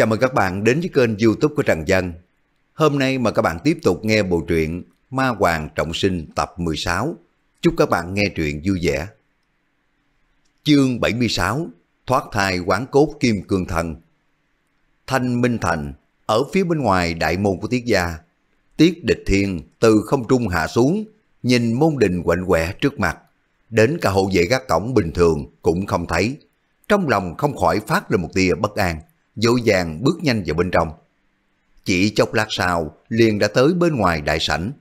Chào mừng các bạn đến với kênh youtube của Trần Dân. Hôm nay mà các bạn tiếp tục nghe bộ truyện Ma Hoàng Trọng Sinh tập 16. Chúc các bạn nghe truyện vui vẻ. Chương 76 Thoát thai quán cốt kim cương thần Thanh Minh Thành Ở phía bên ngoài đại môn của Tiết Gia Tiết địch thiên từ không trung hạ xuống Nhìn môn đình quạnh quẻ trước mặt Đến cả hộ vệ gác cổng bình thường cũng không thấy Trong lòng không khỏi phát lên một tia bất an dội vàng bước nhanh vào bên trong. Chỉ chốc lát sau, liền đã tới bên ngoài đại sảnh.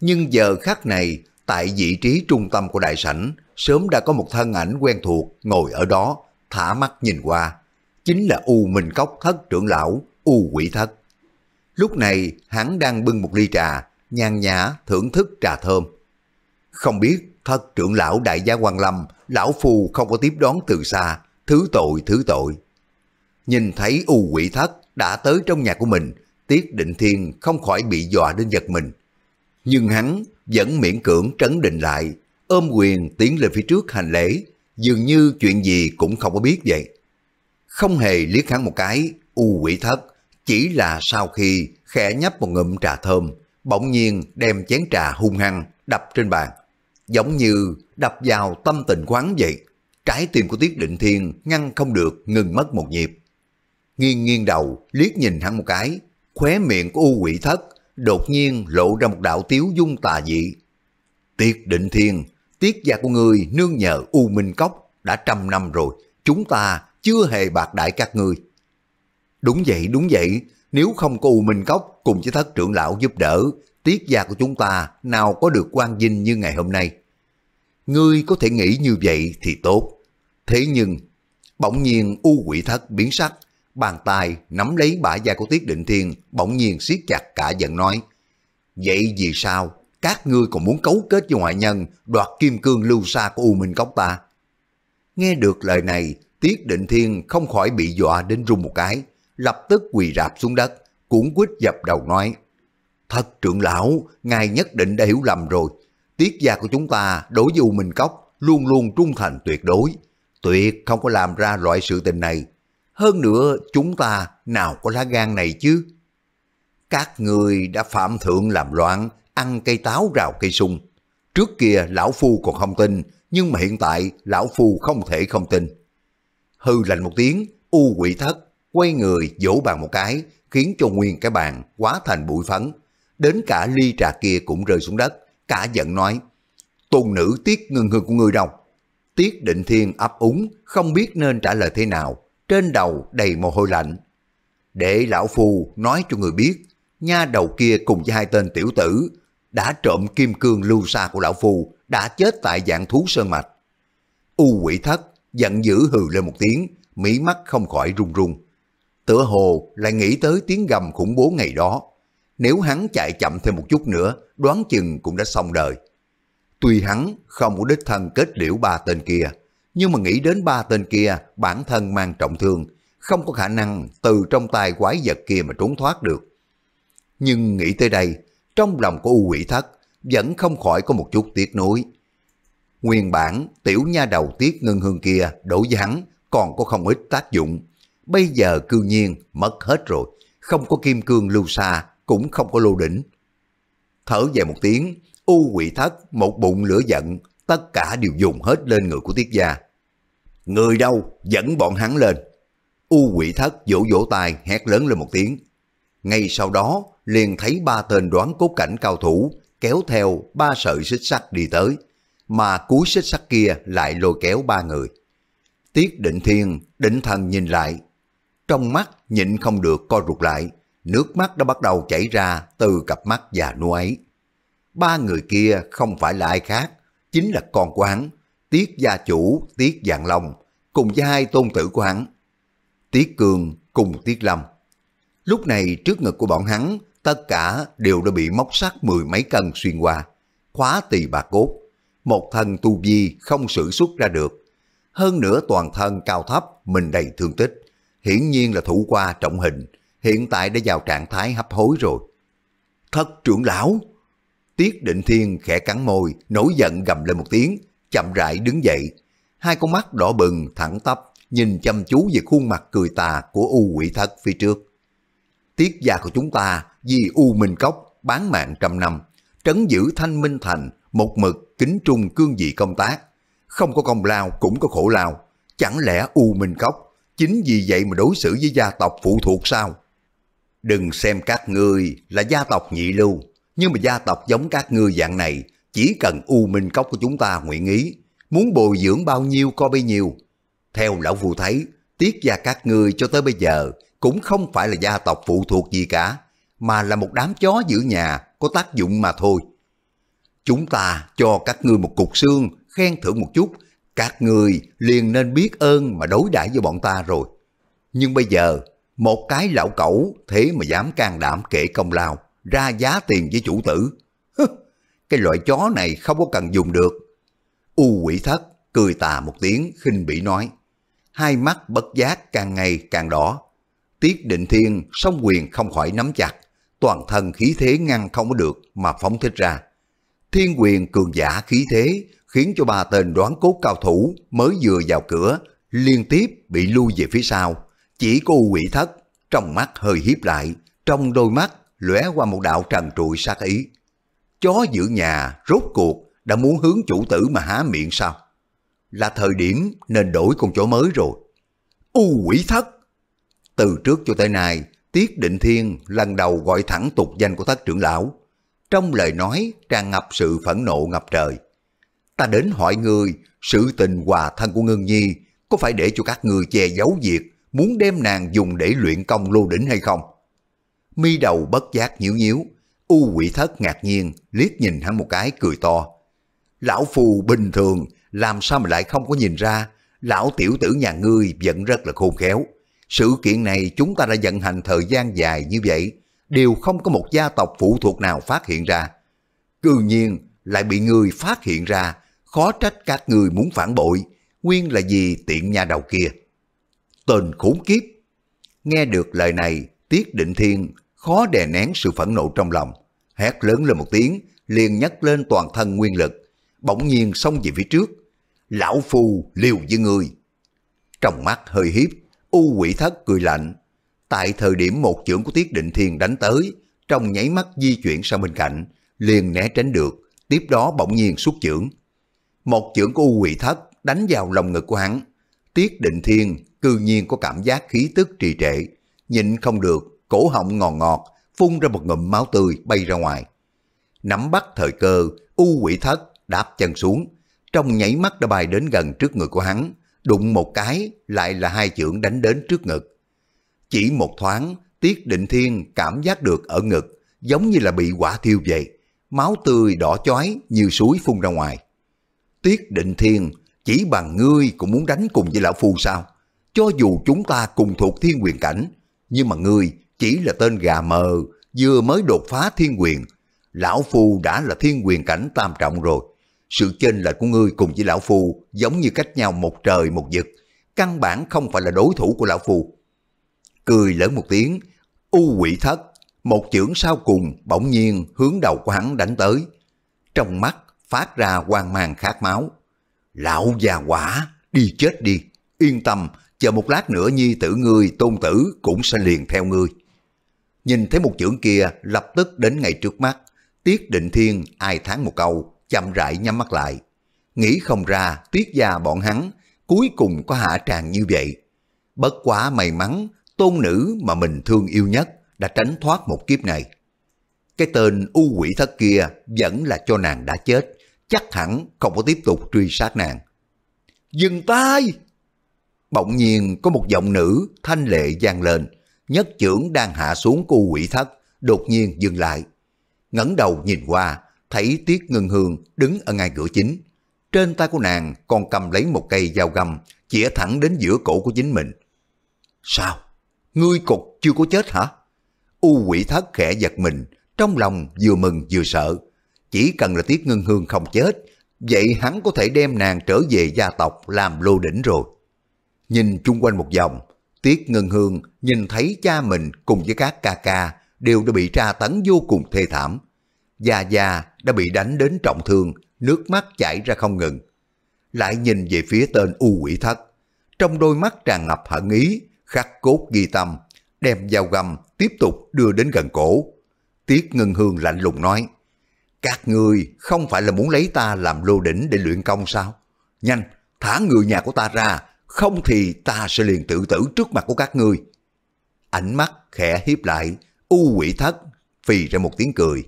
Nhưng giờ khắc này, tại vị trí trung tâm của đại sảnh, sớm đã có một thân ảnh quen thuộc ngồi ở đó, thả mắt nhìn qua. Chính là U Minh Cốc Thất trưởng lão, U Quỷ Thất. Lúc này, hắn đang bưng một ly trà, nhàn nhã thưởng thức trà thơm. Không biết thất trưởng lão đại gia Hoàng Lâm, lão phù không có tiếp đón từ xa, thứ tội thứ tội nhìn thấy u quỷ thất đã tới trong nhà của mình, Tiết Định Thiên không khỏi bị dọa đến giật mình. Nhưng hắn vẫn miễn cưỡng trấn định lại, ôm quyền tiến lên phía trước hành lễ, dường như chuyện gì cũng không có biết vậy. Không hề liếc hắn một cái, u quỷ thất chỉ là sau khi khẽ nhấp một ngụm trà thơm, bỗng nhiên đem chén trà hung hăng đập trên bàn, giống như đập vào tâm tình quán vậy. Trái tim của Tiết Định Thiên ngăn không được ngừng mất một nhịp nghiêng nghiêng đầu, liếc nhìn hắn một cái, khóe miệng của u quỷ thất, đột nhiên lộ ra một đạo tiếu dung tà dị. Tiết định thiên, tiết gia của người nương nhờ u minh cốc đã trăm năm rồi, chúng ta chưa hề bạc đại các ngươi. Đúng vậy, đúng vậy, nếu không có u minh cốc cùng với thất trưởng lão giúp đỡ, tiết gia của chúng ta nào có được quan vinh như ngày hôm nay. Ngươi có thể nghĩ như vậy thì tốt. Thế nhưng, bỗng nhiên u quỷ thất biến sắc, Bàn tay nắm lấy bả da của Tiết Định Thiên, bỗng nhiên siết chặt cả giận nói. Vậy vì sao các ngươi còn muốn cấu kết với ngoại nhân đoạt kim cương lưu xa của U Minh Cốc ta? Nghe được lời này, Tiết Định Thiên không khỏi bị dọa đến run một cái, lập tức quỳ rạp xuống đất, cuốn quýt dập đầu nói. Thật trưởng lão, ngài nhất định đã hiểu lầm rồi. Tiết gia của chúng ta đối với U Minh Cốc luôn luôn trung thành tuyệt đối. Tuyệt không có làm ra loại sự tình này. Hơn nữa chúng ta nào có lá gan này chứ? Các người đã phạm thượng làm loạn, ăn cây táo rào cây sung. Trước kia lão phu còn không tin, nhưng mà hiện tại lão phu không thể không tin. Hư lạnh một tiếng, u quỷ thất, quay người vỗ bàn một cái, khiến cho nguyên cái bàn quá thành bụi phấn. Đến cả ly trà kia cũng rơi xuống đất, cả giận nói, tôn nữ tiếc ngưng hương của người đâu. Tiết định thiên ấp úng, không biết nên trả lời thế nào, trên đầu đầy mồ hôi lạnh. Để lão phu nói cho người biết, nha đầu kia cùng với hai tên tiểu tử đã trộm kim cương lưu xa của lão phu, đã chết tại dạng thú sơn mạch. U quỷ thất giận dữ hừ lên một tiếng, mỹ mắt không khỏi run run. Tựa hồ lại nghĩ tới tiếng gầm khủng bố ngày đó. Nếu hắn chạy chậm thêm một chút nữa, đoán chừng cũng đã xong đời. Tuy hắn không có đích thân kết liễu ba tên kia, nhưng mà nghĩ đến ba tên kia bản thân mang trọng thương, không có khả năng từ trong tay quái vật kia mà trốn thoát được. Nhưng nghĩ tới đây, trong lòng của U Quỷ Thất vẫn không khỏi có một chút tiếc nuối. Nguyên bản, tiểu nha đầu tiết ngân hương kia đổ với hắn còn có không ít tác dụng. Bây giờ cư nhiên mất hết rồi, không có kim cương lưu xa, cũng không có lô đỉnh. Thở dài một tiếng, u quỷ thất, một bụng lửa giận, tất cả đều dùng hết lên người của tiết gia. Người đâu dẫn bọn hắn lên. U quỷ thất vỗ vỗ tay hét lớn lên một tiếng. Ngay sau đó liền thấy ba tên đoán cốt cảnh cao thủ kéo theo ba sợi xích sắt đi tới. Mà cuối xích sắt kia lại lôi kéo ba người. Tiết định thiên, định thần nhìn lại. Trong mắt nhịn không được co rụt lại. Nước mắt đã bắt đầu chảy ra từ cặp mắt già nua ấy. Ba người kia không phải là ai khác, chính là con của hắn, Tiết gia chủ, Tiết Dạng Long, cùng với hai tôn tử của hắn. Tiết Cường cùng Tiết Lâm. Lúc này trước ngực của bọn hắn, tất cả đều đã bị móc sắt mười mấy cân xuyên qua, khóa tỳ bạc cốt. Một thân tu vi không sử xuất ra được. Hơn nữa toàn thân cao thấp, mình đầy thương tích. Hiển nhiên là thủ qua trọng hình, hiện tại đã vào trạng thái hấp hối rồi. Thất trưởng lão! Tiết định thiên khẽ cắn môi, nổi giận gầm lên một tiếng, chậm rãi đứng dậy. Hai con mắt đỏ bừng, thẳng tắp, nhìn chăm chú về khuôn mặt cười tà của U quỷ thất phía trước. Tiết gia của chúng ta vì U Minh Cốc bán mạng trăm năm, trấn giữ thanh minh thành, một mực kính trung cương vị công tác. Không có công lao cũng có khổ lao, chẳng lẽ U Minh Cốc chính vì vậy mà đối xử với gia tộc phụ thuộc sao? Đừng xem các ngươi là gia tộc nhị lưu, nhưng mà gia tộc giống các ngươi dạng này chỉ cần U Minh Cốc của chúng ta nguyện ý, muốn bồi dưỡng bao nhiêu coi bấy nhiêu. Theo lão phù thấy, tiết gia các ngươi cho tới bây giờ cũng không phải là gia tộc phụ thuộc gì cả, mà là một đám chó giữ nhà có tác dụng mà thôi. Chúng ta cho các ngươi một cục xương, khen thưởng một chút, các ngươi liền nên biết ơn mà đối đãi với bọn ta rồi. Nhưng bây giờ, một cái lão cẩu thế mà dám can đảm kể công lao, ra giá tiền với chủ tử, cái loại chó này không có cần dùng được. U quỷ thất cười tà một tiếng khinh bỉ nói. Hai mắt bất giác càng ngày càng đỏ. Tiết định thiên song quyền không khỏi nắm chặt. Toàn thân khí thế ngăn không có được mà phóng thích ra. Thiên quyền cường giả khí thế khiến cho ba tên đoán cốt cao thủ mới vừa vào cửa liên tiếp bị lui về phía sau. Chỉ có u quỷ thất, trong mắt hơi hiếp lại, trong đôi mắt lóe qua một đạo trần trụi sát ý chó giữ nhà rốt cuộc đã muốn hướng chủ tử mà há miệng sao? Là thời điểm nên đổi con chó mới rồi. U quỷ thất! Từ trước cho tới nay, Tiết Định Thiên lần đầu gọi thẳng tục danh của thất trưởng lão. Trong lời nói tràn ngập sự phẫn nộ ngập trời. Ta đến hỏi ngươi, sự tình hòa thân của Ngân Nhi có phải để cho các ngươi che giấu việc muốn đem nàng dùng để luyện công lô đỉnh hay không? Mi đầu bất giác nhíu nhíu, U quỷ thất ngạc nhiên, liếc nhìn hắn một cái cười to. Lão phù bình thường, làm sao mà lại không có nhìn ra, lão tiểu tử nhà ngươi vẫn rất là khôn khéo. Sự kiện này chúng ta đã vận hành thời gian dài như vậy, đều không có một gia tộc phụ thuộc nào phát hiện ra. Cư nhiên lại bị người phát hiện ra, khó trách các người muốn phản bội, nguyên là vì tiện nhà đầu kia. Tên khốn kiếp. Nghe được lời này, Tiết Định Thiên khó đè nén sự phẫn nộ trong lòng hét lớn lên một tiếng, liền nhấc lên toàn thân nguyên lực, bỗng nhiên xông về phía trước. Lão phù liều với người. Trong mắt hơi hiếp, u quỷ thất cười lạnh. Tại thời điểm một chưởng của Tiết Định Thiên đánh tới, trong nháy mắt di chuyển sang bên cạnh, liền né tránh được, tiếp đó bỗng nhiên xuất chưởng. Một chưởng của u quỷ thất đánh vào lòng ngực của hắn. Tiết Định Thiên cư nhiên có cảm giác khí tức trì trệ, nhịn không được, cổ họng ngòn ngọt, ngọt phun ra một ngụm máu tươi bay ra ngoài. Nắm bắt thời cơ, u quỷ thất đạp chân xuống, trong nháy mắt đã bay đến gần trước người của hắn, đụng một cái lại là hai chưởng đánh đến trước ngực. Chỉ một thoáng, Tiết Định Thiên cảm giác được ở ngực, giống như là bị quả thiêu vậy, máu tươi đỏ chói như suối phun ra ngoài. Tiết Định Thiên, chỉ bằng ngươi cũng muốn đánh cùng với lão phu sao? Cho dù chúng ta cùng thuộc thiên quyền cảnh, nhưng mà ngươi chỉ là tên gà mờ, vừa mới đột phá thiên quyền. Lão Phu đã là thiên quyền cảnh tam trọng rồi. Sự chênh lệch của ngươi cùng với Lão Phu giống như cách nhau một trời một vực. Căn bản không phải là đối thủ của Lão Phu. Cười lớn một tiếng, u quỷ thất, một chưởng sau cùng bỗng nhiên hướng đầu của hắn đánh tới. Trong mắt phát ra quang mang khát máu. Lão già quả, đi chết đi, yên tâm, chờ một lát nữa nhi tử ngươi tôn tử cũng sẽ liền theo ngươi. Nhìn thấy một chưởng kia lập tức đến ngay trước mắt. Tiết định thiên ai tháng một câu, chậm rãi nhắm mắt lại. Nghĩ không ra tiết gia bọn hắn, cuối cùng có hạ tràng như vậy. Bất quá may mắn, tôn nữ mà mình thương yêu nhất đã tránh thoát một kiếp này. Cái tên u quỷ thất kia vẫn là cho nàng đã chết, chắc hẳn không có tiếp tục truy sát nàng. Dừng tay! Bỗng nhiên có một giọng nữ thanh lệ vang lên, nhất trưởng đang hạ xuống của quỷ thất, đột nhiên dừng lại. ngẩng đầu nhìn qua, thấy Tiết Ngân Hương đứng ở ngay cửa chính. Trên tay của nàng còn cầm lấy một cây dao găm, chĩa thẳng đến giữa cổ của chính mình. Sao? Ngươi cục chưa có chết hả? U quỷ thất khẽ giật mình, trong lòng vừa mừng vừa sợ. Chỉ cần là Tiết Ngân Hương không chết, vậy hắn có thể đem nàng trở về gia tộc làm lô đỉnh rồi. Nhìn chung quanh một vòng, Tiết Ngân Hương nhìn thấy cha mình cùng với các ca ca đều đã bị tra tấn vô cùng thê thảm. Gia Gia đã bị đánh đến trọng thương, nước mắt chảy ra không ngừng. Lại nhìn về phía tên U quỷ thất, trong đôi mắt tràn ngập hận ý, khắc cốt ghi tâm, đem dao găm tiếp tục đưa đến gần cổ. Tiết Ngân Hương lạnh lùng nói, các người không phải là muốn lấy ta làm lô đỉnh để luyện công sao? Nhanh, thả người nhà của ta ra, không thì ta sẽ liền tự tử trước mặt của các ngươi. Ánh mắt khẽ hiếp lại, u quỷ thất, phì ra một tiếng cười.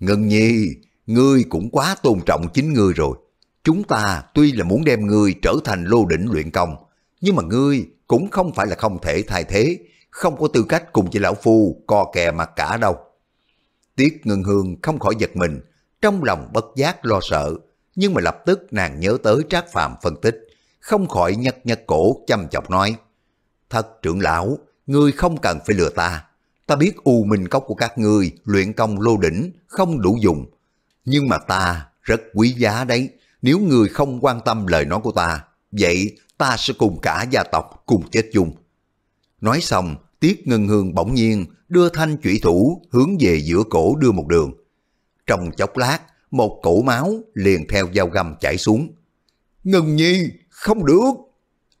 Ngân nhi, ngươi cũng quá tôn trọng chính ngươi rồi. Chúng ta tuy là muốn đem ngươi trở thành lô đỉnh luyện công, nhưng mà ngươi cũng không phải là không thể thay thế, không có tư cách cùng với lão phu co kè mặt cả đâu. Tiết Ngân Hương không khỏi giật mình, trong lòng bất giác lo sợ, nhưng mà lập tức nàng nhớ tới Trác Phạm phân tích không khỏi nhấc nhấc cổ chăm chọc nói. Thật trưởng lão, ngươi không cần phải lừa ta. Ta biết u minh cốc của các ngươi luyện công lô đỉnh không đủ dùng. Nhưng mà ta rất quý giá đấy. Nếu ngươi không quan tâm lời nói của ta, vậy ta sẽ cùng cả gia tộc cùng chết chung. Nói xong, Tiết Ngân Hương bỗng nhiên đưa thanh chủy thủ hướng về giữa cổ đưa một đường. Trong chốc lát, một cổ máu liền theo dao găm chảy xuống. Ngân Nhi, không được,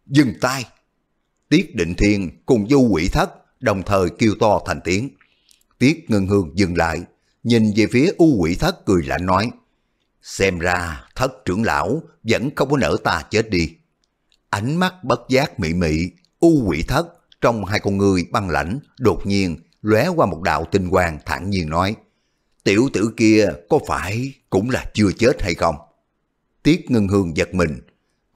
dừng tay. Tiết Định Thiên cùng du quỷ thất đồng thời kêu to thành tiếng. Tiết Ngân Hương dừng lại, nhìn về phía u quỷ thất cười lạnh nói, xem ra thất trưởng lão vẫn không có nỡ ta chết đi. Ánh mắt bất giác mị mị, u quỷ thất trong hai con người băng lãnh đột nhiên lóe qua một đạo tinh quang thản nhiên nói, tiểu tử kia có phải cũng là chưa chết hay không? Tiết Ngân Hương giật mình,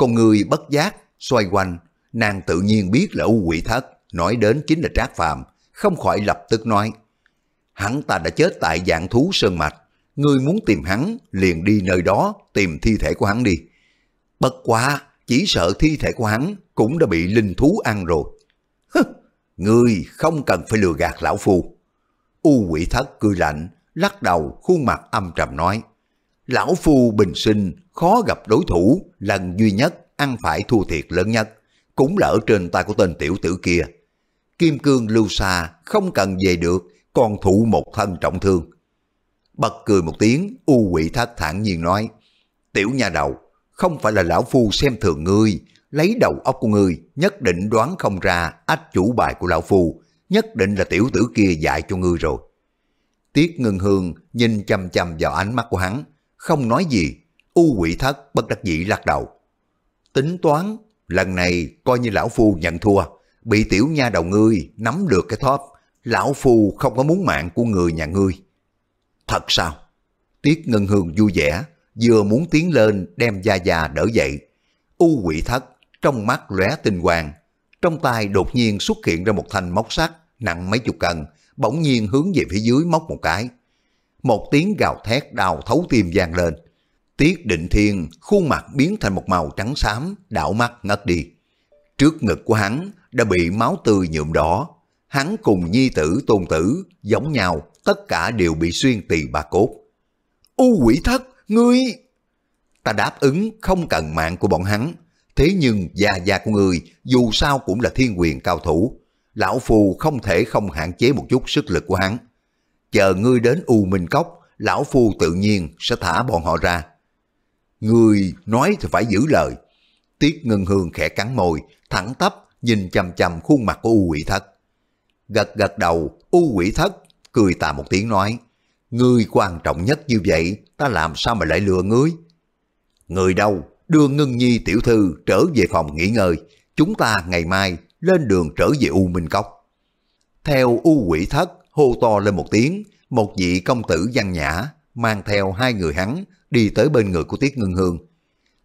con người bất giác, xoay quanh, nàng tự nhiên biết là u quỷ thất, nói đến chính là Trác Phàm không khỏi lập tức nói. Hắn ta đã chết tại dạng thú sơn mạch, ngươi muốn tìm hắn liền đi nơi đó tìm thi thể của hắn đi. Bất quá, chỉ sợ thi thể của hắn cũng đã bị linh thú ăn rồi. Hứ, ngươi không cần phải lừa gạt lão phu. U quỷ thất cười lạnh, lắc đầu khuôn mặt âm trầm nói. Lão Phu bình sinh khó gặp đối thủ lần duy nhất ăn phải thua thiệt lớn nhất, cũng lỡ trên tay của tên tiểu tử kia. Kim cương lưu xa không cần về được, còn thụ một thân trọng thương. Bật cười một tiếng, u quỷ thất thản nhiên nói, Tiểu nhà đầu, không phải là lão phu xem thường ngươi, lấy đầu óc của ngươi, nhất định đoán không ra ách chủ bài của lão phu, nhất định là tiểu tử kia dạy cho ngươi rồi. Tiết ngân hương nhìn chăm chăm vào ánh mắt của hắn, không nói gì, u quỷ thất bất đắc dĩ lắc đầu. Tính toán, lần này coi như lão phu nhận thua, bị tiểu nha đầu ngươi nắm được cái thóp, lão phu không có muốn mạng của người nhà ngươi. Thật sao? Tiết Ngân Hương vui vẻ, vừa muốn tiến lên đem Gia Gia đỡ dậy. U quỷ thất, trong mắt lóe tinh hoàng, trong tay đột nhiên xuất hiện ra một thanh móc sắt nặng mấy chục cân, bỗng nhiên hướng về phía dưới móc một cái một tiếng gào thét đau thấu tim vang lên. Tiết định thiên khuôn mặt biến thành một màu trắng xám, đảo mắt ngất đi. Trước ngực của hắn đã bị máu tươi nhuộm đỏ. Hắn cùng nhi tử tôn tử, giống nhau, tất cả đều bị xuyên tỳ bà cốt. U quỷ thất, ngươi... Ta đáp ứng không cần mạng của bọn hắn. Thế nhưng già già của người dù sao cũng là thiên quyền cao thủ. Lão Phù không thể không hạn chế một chút sức lực của hắn chờ ngươi đến U Minh Cốc, lão phu tự nhiên sẽ thả bọn họ ra. Ngươi nói thì phải giữ lời. Tiết Ngân Hương khẽ cắn môi, thẳng tắp nhìn chằm chằm khuôn mặt của U Quỷ Thất. Gật gật đầu, U Quỷ Thất cười tà một tiếng nói, ngươi quan trọng nhất như vậy, ta làm sao mà lại lừa ngươi? Người đâu, đưa Ngân Nhi tiểu thư trở về phòng nghỉ ngơi, chúng ta ngày mai lên đường trở về U Minh Cốc. Theo U Quỷ Thất hô to lên một tiếng, một vị công tử văn nhã mang theo hai người hắn đi tới bên người của Tiết Ngưng Hương.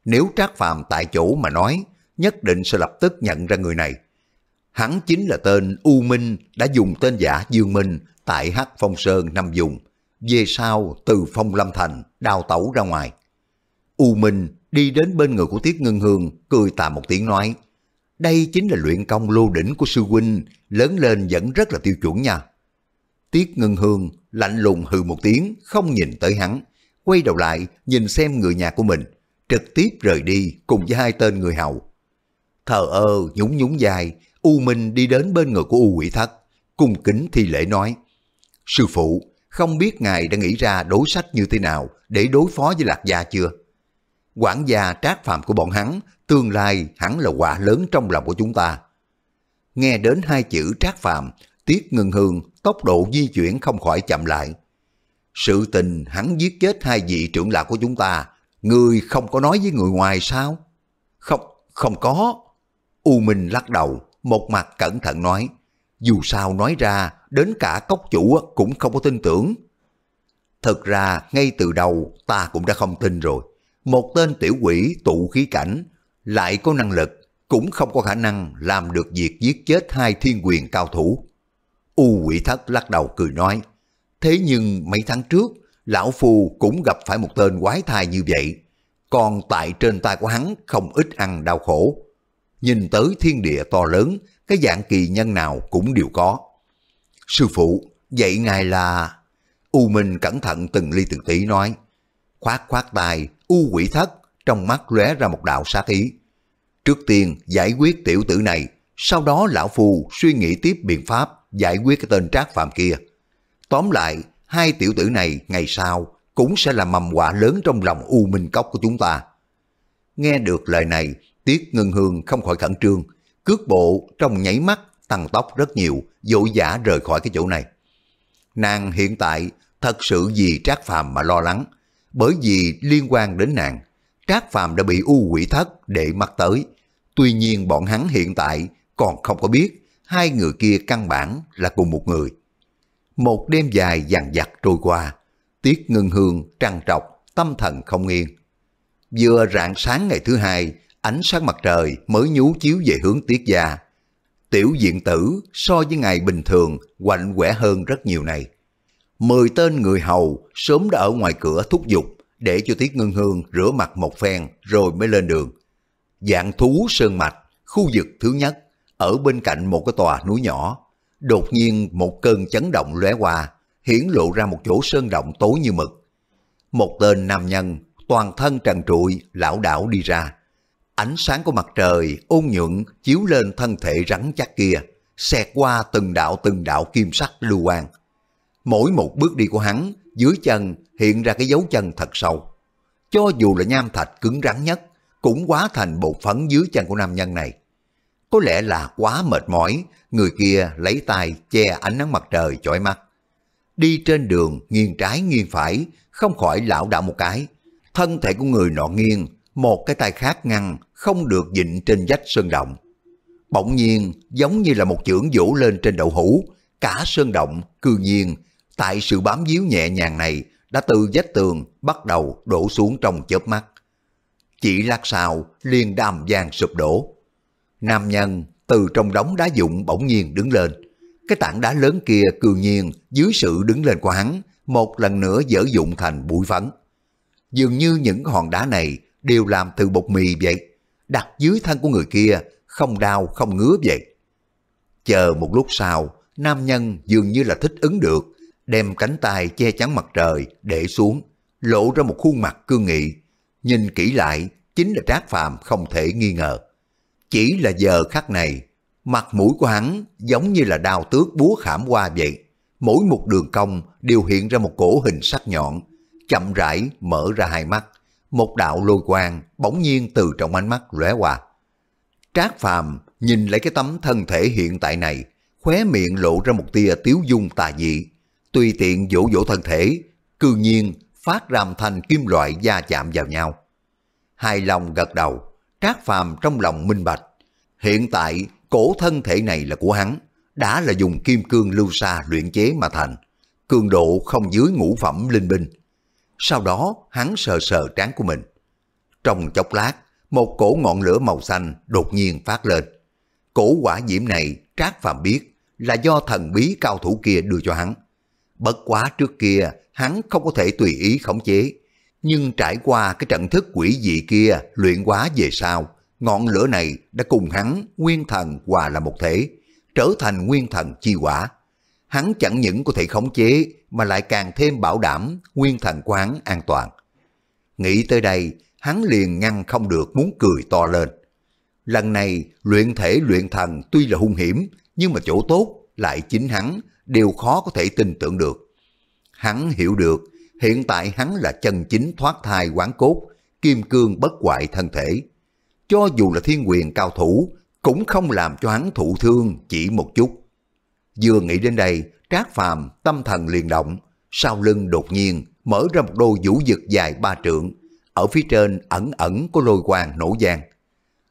Nếu Trác Phàm tại chỗ mà nói, nhất định sẽ lập tức nhận ra người này. Hắn chính là tên U Minh đã dùng tên giả Dương Minh tại Hắc Phong Sơn năm dùng, về sau từ Phong Lâm Thành đào tẩu ra ngoài. U Minh đi đến bên người của Tiết Ngưng Hương, cười tà một tiếng nói, đây chính là luyện công lô đỉnh của sư huynh, lớn lên vẫn rất là tiêu chuẩn nha. Tiết Ngân Hương lạnh lùng hừ một tiếng, không nhìn tới hắn. Quay đầu lại, nhìn xem người nhà của mình, trực tiếp rời đi cùng với hai tên người hầu. Thờ ơ, nhún nhún dài, U Minh đi đến bên người của U Quỷ Thất, cung kính thi lễ nói. Sư phụ, không biết ngài đã nghĩ ra đối sách như thế nào để đối phó với lạc gia chưa? Quản gia trác phạm của bọn hắn, tương lai hẳn là quả lớn trong lòng của chúng ta. Nghe đến hai chữ trác phạm, Tiết Ngân Hương tốc độ di chuyển không khỏi chậm lại. Sự tình hắn giết chết hai vị trưởng lão của chúng ta, người không có nói với người ngoài sao? Không, không có. U Minh lắc đầu, một mặt cẩn thận nói, dù sao nói ra, đến cả cốc chủ cũng không có tin tưởng. Thật ra, ngay từ đầu ta cũng đã không tin rồi. Một tên tiểu quỷ tụ khí cảnh, lại có năng lực, cũng không có khả năng làm được việc giết chết hai thiên quyền cao thủ. U quỷ thất lắc đầu cười nói, thế nhưng mấy tháng trước, lão phu cũng gặp phải một tên quái thai như vậy. Còn tại trên tay của hắn không ít ăn đau khổ. Nhìn tới thiên địa to lớn, cái dạng kỳ nhân nào cũng đều có. Sư phụ, vậy ngài là... U Minh cẩn thận từng ly từng tí nói. Khoát khoát tài, U quỷ thất, trong mắt lóe ra một đạo sát ý. Trước tiên giải quyết tiểu tử này, sau đó lão phù suy nghĩ tiếp biện pháp giải quyết cái tên trác phạm kia. Tóm lại, hai tiểu tử này ngày sau cũng sẽ là mầm quả lớn trong lòng U Minh Cốc của chúng ta. Nghe được lời này, Tiết Ngân Hương không khỏi khẩn trương, cước bộ trong nháy mắt tăng tốc rất nhiều, dỗ giả rời khỏi cái chỗ này. Nàng hiện tại thật sự vì Trác Phạm mà lo lắng, bởi vì liên quan đến nàng, Trác Phạm đã bị u quỷ thất để mắc tới. Tuy nhiên bọn hắn hiện tại còn không có biết hai người kia căn bản là cùng một người. Một đêm dài dằn vặt trôi qua, Tiết Ngưng Hương trăn trọc, tâm thần không yên. Vừa rạng sáng ngày thứ hai, ánh sáng mặt trời mới nhú chiếu về hướng Tiết Gia. Tiểu diện tử so với ngày bình thường quạnh quẻ hơn rất nhiều này. Mười tên người hầu sớm đã ở ngoài cửa thúc giục để cho Tiết Ngân Hương rửa mặt một phen rồi mới lên đường. Dạng thú sơn mạch, khu vực thứ nhất ở bên cạnh một cái tòa núi nhỏ, đột nhiên một cơn chấn động lóe qua, hiển lộ ra một chỗ sơn động tối như mực. Một tên nam nhân, toàn thân trần trụi, lão đảo đi ra. Ánh sáng của mặt trời ôn nhuận chiếu lên thân thể rắn chắc kia, xẹt qua từng đạo từng đạo kim sắc lưu quang. Mỗi một bước đi của hắn, dưới chân hiện ra cái dấu chân thật sâu. Cho dù là nham thạch cứng rắn nhất, cũng quá thành bột phấn dưới chân của nam nhân này. Có lẽ là quá mệt mỏi, người kia lấy tay che ánh nắng mặt trời chói mắt. Đi trên đường nghiêng trái nghiêng phải, không khỏi lão đảo một cái. Thân thể của người nọ nghiêng, một cái tay khác ngăn, không được dịnh trên vách sơn động. Bỗng nhiên, giống như là một chưởng vỗ lên trên đậu hũ, cả sơn động, cư nhiên, tại sự bám víu nhẹ nhàng này, đã từ vách tường bắt đầu đổ xuống trong chớp mắt. Chỉ lát sau, liền đàm giang sụp đổ. Nam nhân từ trong đống đá dụng bỗng nhiên đứng lên. Cái tảng đá lớn kia cường nhiên dưới sự đứng lên của hắn, một lần nữa dở dụng thành bụi phấn. Dường như những hòn đá này đều làm từ bột mì vậy, đặt dưới thân của người kia, không đau không ngứa vậy. Chờ một lúc sau, nam nhân dường như là thích ứng được, đem cánh tay che chắn mặt trời để xuống, lộ ra một khuôn mặt cương nghị. Nhìn kỹ lại, chính là Trác Phàm không thể nghi ngờ. Chỉ là giờ khắc này, mặt mũi của hắn giống như là đao tước búa khảm qua vậy. Mỗi một đường cong đều hiện ra một cổ hình sắc nhọn, chậm rãi mở ra hai mắt. Một đạo lôi quang bỗng nhiên từ trong ánh mắt lóe qua. Trác Phàm nhìn lấy cái tấm thân thể hiện tại này, khóe miệng lộ ra một tia tiếu dung tà dị, tùy tiện vỗ vỗ thân thể, cư nhiên phát ra thành kim loại da chạm vào nhau. Hai lòng gật đầu, Trác Phàm trong lòng minh bạch. Hiện tại, cổ thân thể này là của hắn, đã là dùng kim cương lưu sa luyện chế mà thành, cường độ không dưới ngũ phẩm linh binh. Sau đó, hắn sờ sờ trán của mình. Trong chốc lát, một cổ ngọn lửa màu xanh đột nhiên phát lên. Cổ quả diễm này, Trác Phàm biết, là do thần bí cao thủ kia đưa cho hắn. Bất quá trước kia, hắn không có thể tùy ý khống chế, nhưng trải qua cái trận thức quỷ dị kia luyện quá về sau, ngọn lửa này đã cùng hắn nguyên thần hòa là một thể, trở thành nguyên thần chi quả. Hắn chẳng những có thể khống chế mà lại càng thêm bảo đảm nguyên thần quán an toàn. Nghĩ tới đây, hắn liền ngăn không được muốn cười to lên. Lần này, luyện thể luyện thần tuy là hung hiểm, nhưng mà chỗ tốt lại chính hắn đều khó có thể tin tưởng được. Hắn hiểu được hiện tại hắn là chân chính thoát thai quán cốt, kim cương bất hoại thân thể. Cho dù là thiên quyền cao thủ, cũng không làm cho hắn thụ thương chỉ một chút. Vừa nghĩ đến đây, trác phàm tâm thần liền động, sau lưng đột nhiên mở ra một đôi vũ vực dài ba trượng, ở phía trên ẩn ẩn có lôi quang nổ giang.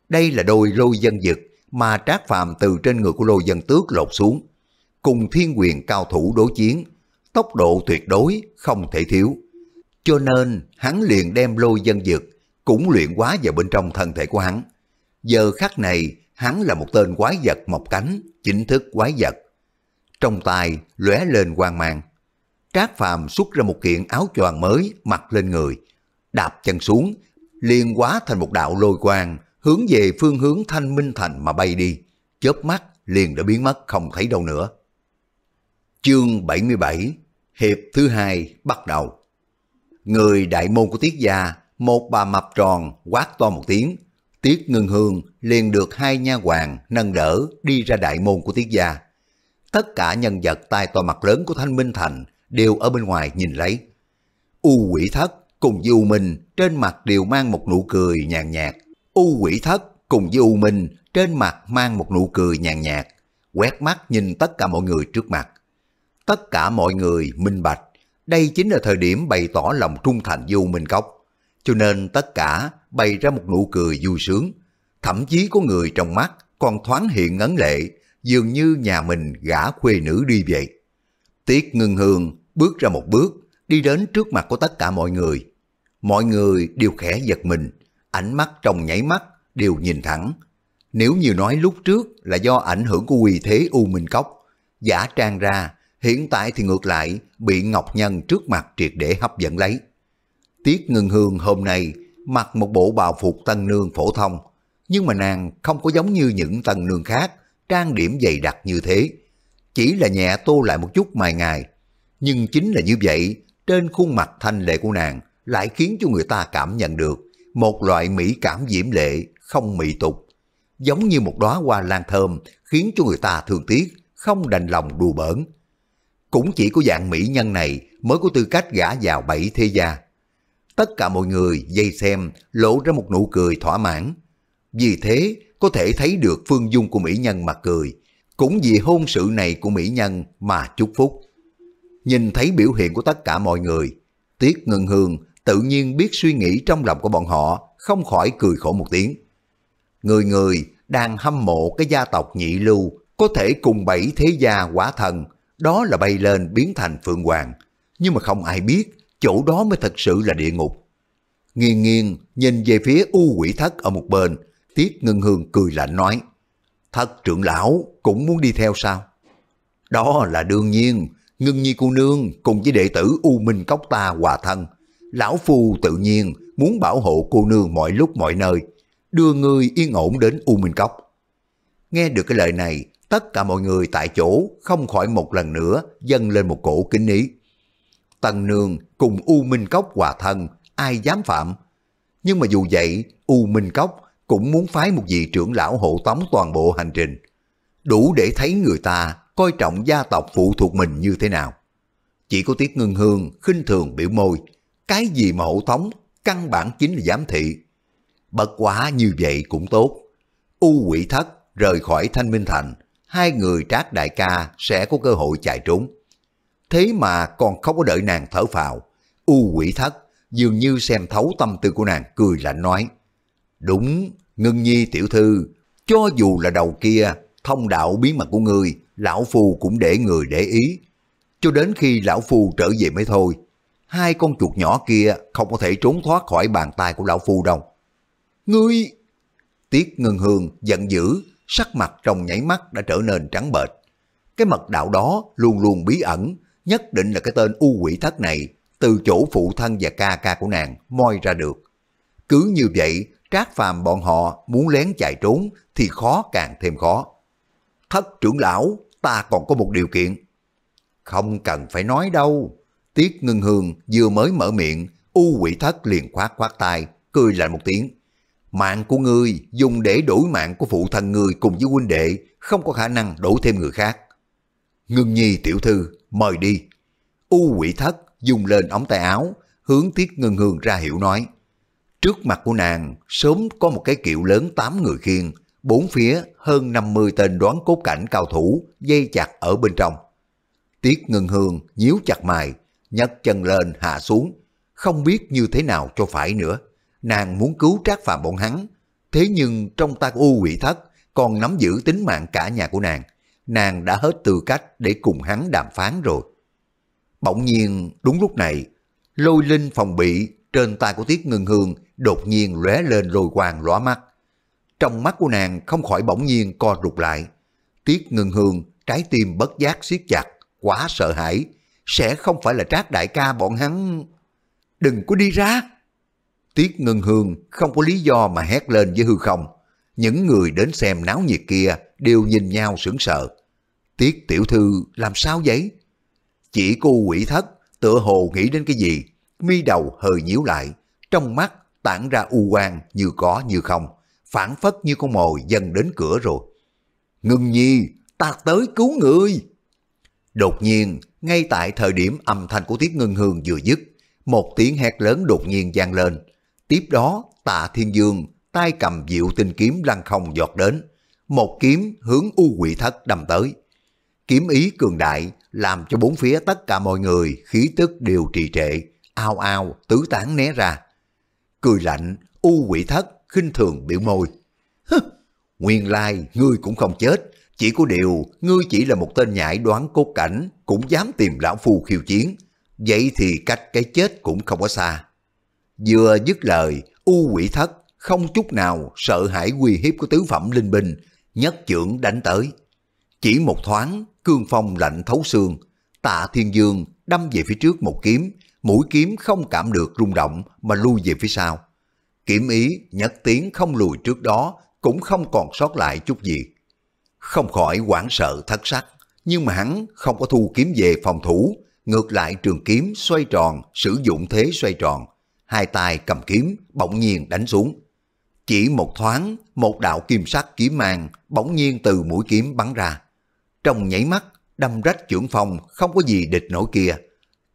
Đây là đôi lôi dân dực mà trác phàm từ trên người của lôi dân tước lột xuống. Cùng thiên quyền cao thủ đối chiến, tốc độ tuyệt đối không thể thiếu. Cho nên hắn liền đem lôi dân dực cũng luyện quá vào bên trong thân thể của hắn. Giờ khắc này, hắn là một tên quái vật mọc cánh, chính thức quái vật. Trong tay lóe lên quang mang. Trác Phàm xuất ra một kiện áo choàng mới mặc lên người, đạp chân xuống, liền quá thành một đạo lôi quang, hướng về phương hướng Thanh Minh Thành mà bay đi, chớp mắt liền đã biến mất không thấy đâu nữa. Chương 77 Hiệp thứ hai bắt đầu. Người đại môn của Tiết Gia, một bà mập tròn quát to một tiếng. Tiết Ngân Hương liền được hai nha hoàng nâng đỡ đi ra đại môn của Tiết Gia. Tất cả nhân vật tai to mặt lớn của Thanh Minh Thành đều ở bên ngoài nhìn lấy. U quỷ thất cùng với U Minh trên mặt đều mang một nụ cười nhàn nhạt. U quỷ thất cùng với U Minh trên mặt mang một nụ cười nhàn nhạt, quét mắt nhìn tất cả mọi người trước mặt. Tất cả mọi người minh bạch, đây chính là thời điểm bày tỏ lòng trung thành u Minh Cốc. Cho nên tất cả bày ra một nụ cười vui sướng, thậm chí có người trong mắt còn thoáng hiện ngấn lệ, dường như nhà mình gả khuê nữ đi vậy. Tiết ngưng hương bước ra một bước, đi đến trước mặt của tất cả mọi người. Mọi người đều khẽ giật mình, ánh mắt trong nháy mắt đều nhìn thẳng. Nếu như nói lúc trước là do ảnh hưởng của quy thế U Minh Cốc, giả trang ra Hiện tại thì ngược lại, bị Ngọc Nhân trước mặt triệt để hấp dẫn lấy. Tiết Ngân Hương hôm nay mặc một bộ bào phục tân nương phổ thông, nhưng mà nàng không có giống như những tân nương khác, trang điểm dày đặc như thế. Chỉ là nhẹ tô lại một chút mài ngày. Nhưng chính là như vậy, trên khuôn mặt thanh lệ của nàng lại khiến cho người ta cảm nhận được một loại mỹ cảm diễm lệ, không mị tục. Giống như một đóa hoa lan thơm khiến cho người ta thường tiếc, không đành lòng đùa bỡn cũng chỉ có dạng mỹ nhân này mới có tư cách gả vào bảy thế gia. Tất cả mọi người dây xem lộ ra một nụ cười thỏa mãn. Vì thế có thể thấy được phương dung của mỹ nhân mà cười, cũng vì hôn sự này của mỹ nhân mà chúc phúc. Nhìn thấy biểu hiện của tất cả mọi người, Tiết Ngân Hương tự nhiên biết suy nghĩ trong lòng của bọn họ, không khỏi cười khổ một tiếng. Người người đang hâm mộ cái gia tộc nhị lưu có thể cùng bảy thế gia quả thần đó là bay lên biến thành Phượng Hoàng. Nhưng mà không ai biết, chỗ đó mới thật sự là địa ngục. Nghiêng nghiêng, nhìn về phía u quỷ thất ở một bên, Tiết Ngân Hương cười lạnh nói, Thất trưởng lão cũng muốn đi theo sao? Đó là đương nhiên, Ngân Nhi cô nương cùng với đệ tử U Minh Cốc ta hòa thân. Lão Phu tự nhiên muốn bảo hộ cô nương mọi lúc mọi nơi, đưa ngươi yên ổn đến U Minh Cốc. Nghe được cái lời này, tất cả mọi người tại chỗ không khỏi một lần nữa dâng lên một cổ kính ý. Tần Nương cùng U Minh Cốc hòa thân, ai dám phạm. Nhưng mà dù vậy, U Minh Cốc cũng muốn phái một vị trưởng lão hộ tống toàn bộ hành trình. Đủ để thấy người ta coi trọng gia tộc phụ thuộc mình như thế nào. Chỉ có Tiết Ngân Hương khinh thường biểu môi, cái gì mà hộ tống, căn bản chính là giám thị. Bất quá như vậy cũng tốt. U quỷ thất rời khỏi Thanh Minh Thành, hai người trác đại ca sẽ có cơ hội chạy trốn. Thế mà còn không có đợi nàng thở phào, u quỷ thất dường như xem thấu tâm tư của nàng cười lạnh nói. Đúng, ngưng nhi tiểu thư, cho dù là đầu kia, thông đạo bí mật của người, lão phù cũng để người để ý. Cho đến khi lão phù trở về mới thôi, hai con chuột nhỏ kia không có thể trốn thoát khỏi bàn tay của lão phù đâu. Ngươi... Tiết Ngân Hương giận dữ sắc mặt trong nháy mắt đã trở nên trắng bệch. Cái mật đạo đó luôn luôn bí ẩn, nhất định là cái tên u quỷ thất này từ chỗ phụ thân và ca ca của nàng moi ra được. Cứ như vậy, trác phàm bọn họ muốn lén chạy trốn thì khó càng thêm khó. Thất trưởng lão, ta còn có một điều kiện. Không cần phải nói đâu. Tiết Ngân Hương vừa mới mở miệng, u quỷ thất liền khoát khoát tay, cười lại một tiếng. Mạng của ngươi dùng để đổi mạng của phụ thân ngươi cùng với huynh đệ, không có khả năng đổi thêm người khác. Ngưng nhi tiểu thư, mời đi. U quỷ thất dùng lên ống tay áo, hướng tiết ngưng hương ra hiệu nói. Trước mặt của nàng, sớm có một cái kiệu lớn tám người khiêng, bốn phía hơn 50 tên đoán cốt cảnh cao thủ dây chặt ở bên trong. Tiết ngưng hương nhíu chặt mày, nhấc chân lên hạ xuống, không biết như thế nào cho phải nữa nàng muốn cứu trác phàm bọn hắn. Thế nhưng trong ta U quỷ thất còn nắm giữ tính mạng cả nhà của nàng. Nàng đã hết tư cách để cùng hắn đàm phán rồi. Bỗng nhiên, đúng lúc này, lôi linh phòng bị trên tay của Tiết Ngưng Hương đột nhiên lóe lên lôi quang lóa mắt. Trong mắt của nàng không khỏi bỗng nhiên co rụt lại. Tiết Ngưng Hương trái tim bất giác siết chặt, quá sợ hãi. Sẽ không phải là trác đại ca bọn hắn... Đừng có đi ra! Tiết Ngân Hương không có lý do mà hét lên với hư không. Những người đến xem náo nhiệt kia đều nhìn nhau sững sờ. Tiết Tiểu Thư làm sao vậy? Chỉ cô quỷ thất tựa hồ nghĩ đến cái gì, mi đầu hơi nhíu lại, trong mắt tản ra u quang như có như không, phản phất như con mồi dần đến cửa rồi. Ngưng nhi, ta tới cứu người. Đột nhiên, ngay tại thời điểm âm thanh của Tiết Ngân Hương vừa dứt, một tiếng hét lớn đột nhiên vang lên, Tiếp đó, tạ thiên dương, tay cầm diệu tinh kiếm lăn không giọt đến. Một kiếm hướng u quỷ thất đâm tới. Kiếm ý cường đại làm cho bốn phía tất cả mọi người khí tức đều trì trệ, ao ao tứ tán né ra. Cười lạnh, u quỷ thất khinh thường biểu môi. Nguyên lai, ngươi cũng không chết, chỉ có điều ngươi chỉ là một tên nhãi đoán cốt cảnh, cũng dám tìm lão phu khiêu chiến. Vậy thì cách cái chết cũng không có xa. Vừa dứt lời, u quỷ thất không chút nào sợ hãi uy hiếp của tứ phẩm linh binh, nhất trưởng đánh tới. Chỉ một thoáng, cương phong lạnh thấu xương, tạ thiên dương đâm về phía trước một kiếm, mũi kiếm không cảm được rung động mà lui về phía sau. kiểm ý nhất tiếng không lùi trước đó cũng không còn sót lại chút gì. Không khỏi hoảng sợ thất sắc, nhưng mà hắn không có thu kiếm về phòng thủ, ngược lại trường kiếm xoay tròn, sử dụng thế xoay tròn, hai tay cầm kiếm, bỗng nhiên đánh xuống. Chỉ một thoáng, một đạo kim sắc kiếm mang bỗng nhiên từ mũi kiếm bắn ra. Trong nháy mắt, đâm rách trưởng phòng không có gì địch nổi kia,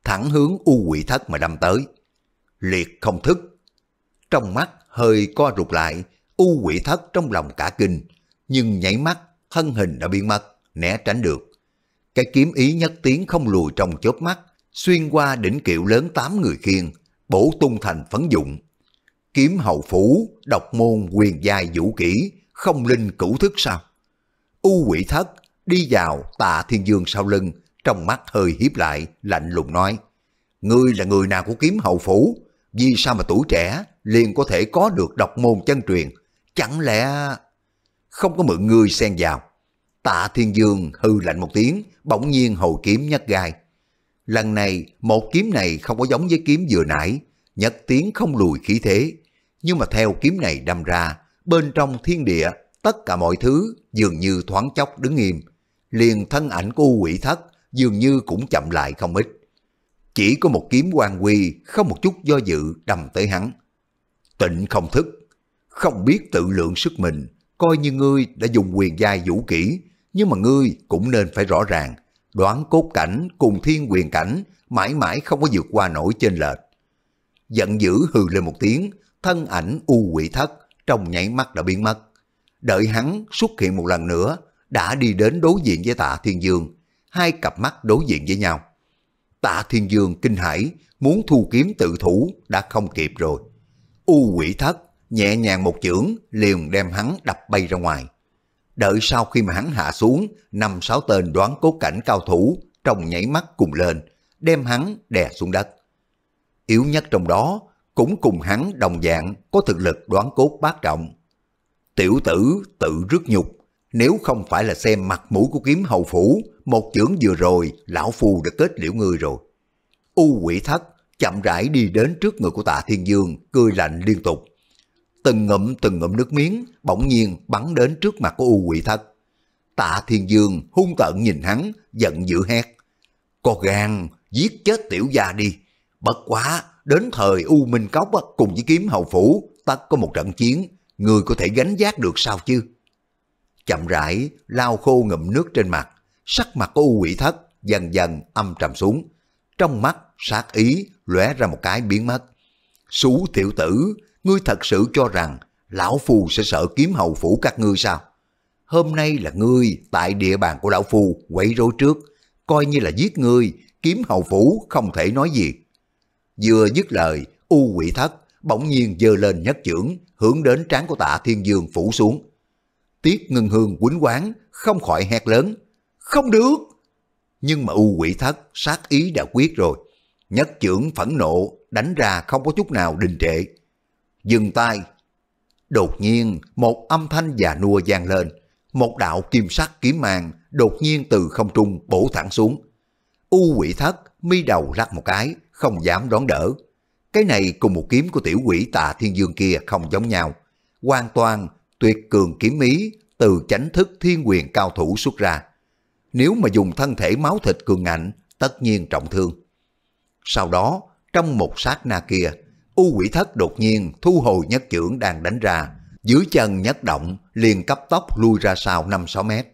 thẳng hướng u quỷ thất mà đâm tới. Liệt không thức. Trong mắt hơi co rụt lại, u quỷ thất trong lòng cả kinh, nhưng nháy mắt, thân hình đã biến mất, né tránh được. Cái kiếm ý nhất tiếng không lùi trong chớp mắt, xuyên qua đỉnh kiệu lớn tám người khiên, bổ tung thành phấn dụng. Kiếm hậu phủ, độc môn quyền giai vũ kỹ, không linh cửu thức sao? U quỷ thất, đi vào tạ thiên dương sau lưng, trong mắt hơi hiếp lại, lạnh lùng nói. Ngươi là người nào của kiếm hậu phủ, vì sao mà tuổi trẻ liền có thể có được độc môn chân truyền? Chẳng lẽ... Không có mượn ngươi xen vào. Tạ Thiên Dương hư lạnh một tiếng, bỗng nhiên hồi kiếm nhắc gai. Lần này, một kiếm này không có giống với kiếm vừa nãy, nhật tiếng không lùi khí thế. Nhưng mà theo kiếm này đâm ra, bên trong thiên địa, tất cả mọi thứ dường như thoáng chốc đứng im. Liền thân ảnh của U quỷ thất dường như cũng chậm lại không ít. Chỉ có một kiếm quan quy, không một chút do dự đâm tới hắn. Tịnh không thức, không biết tự lượng sức mình, coi như ngươi đã dùng quyền giai vũ kỹ, nhưng mà ngươi cũng nên phải rõ ràng, đoán cốt cảnh cùng thiên quyền cảnh mãi mãi không có vượt qua nổi trên lệch. Giận dữ hừ lên một tiếng, thân ảnh u quỷ thất trong nháy mắt đã biến mất. Đợi hắn xuất hiện một lần nữa, đã đi đến đối diện với tạ thiên dương, hai cặp mắt đối diện với nhau. Tạ thiên dương kinh hãi, muốn thu kiếm tự thủ đã không kịp rồi. U quỷ thất nhẹ nhàng một chưởng liền đem hắn đập bay ra ngoài. Đợi sau khi mà hắn hạ xuống, năm sáu tên đoán cố cảnh cao thủ trong nháy mắt cùng lên, đem hắn đè xuống đất. Yếu nhất trong đó cũng cùng hắn đồng dạng có thực lực đoán cốt bát trọng. Tiểu tử tự rước nhục, nếu không phải là xem mặt mũi của kiếm hầu phủ, một chưởng vừa rồi lão phù đã kết liễu người rồi. U quỷ thất chậm rãi đi đến trước người của tạ thiên dương, cười lạnh liên tục từng ngụm từng ngụm nước miếng bỗng nhiên bắn đến trước mặt của U Quỷ Thất. Tạ Thiên Dương hung tợn nhìn hắn, giận dữ hét. Có gan, giết chết tiểu gia đi. Bất quá, đến thời U Minh Cốc cùng với kiếm hầu phủ, tất có một trận chiến, người có thể gánh giác được sao chứ? Chậm rãi, lau khô ngụm nước trên mặt, sắc mặt của U Quỷ Thất dần dần âm trầm xuống. Trong mắt, sát ý, lóe ra một cái biến mất. Sú tiểu tử, ngươi thật sự cho rằng lão phù sẽ sợ kiếm hầu phủ các ngươi sao? Hôm nay là ngươi tại địa bàn của lão phù quậy rối trước, coi như là giết ngươi, kiếm hầu phủ không thể nói gì. Vừa dứt lời, u quỷ thất bỗng nhiên giơ lên nhất chưởng, hướng đến trán của tạ thiên dương phủ xuống. Tiết ngân hương quýnh quán, không khỏi hét lớn. Không được! Nhưng mà u quỷ thất sát ý đã quyết rồi. Nhất chưởng phẫn nộ, đánh ra không có chút nào đình trệ dừng tay. Đột nhiên, một âm thanh già nua vang lên. Một đạo kim sắc kiếm màng đột nhiên từ không trung bổ thẳng xuống. U quỷ thất, mi đầu lắc một cái, không dám đón đỡ. Cái này cùng một kiếm của tiểu quỷ tà thiên dương kia không giống nhau. Hoàn toàn tuyệt cường kiếm ý từ chánh thức thiên quyền cao thủ xuất ra. Nếu mà dùng thân thể máu thịt cường ngạnh, tất nhiên trọng thương. Sau đó, trong một sát na kia, U quỷ thất đột nhiên thu hồi nhất trưởng đang đánh ra, dưới chân nhất động liền cấp tốc lui ra sau 5-6 mét.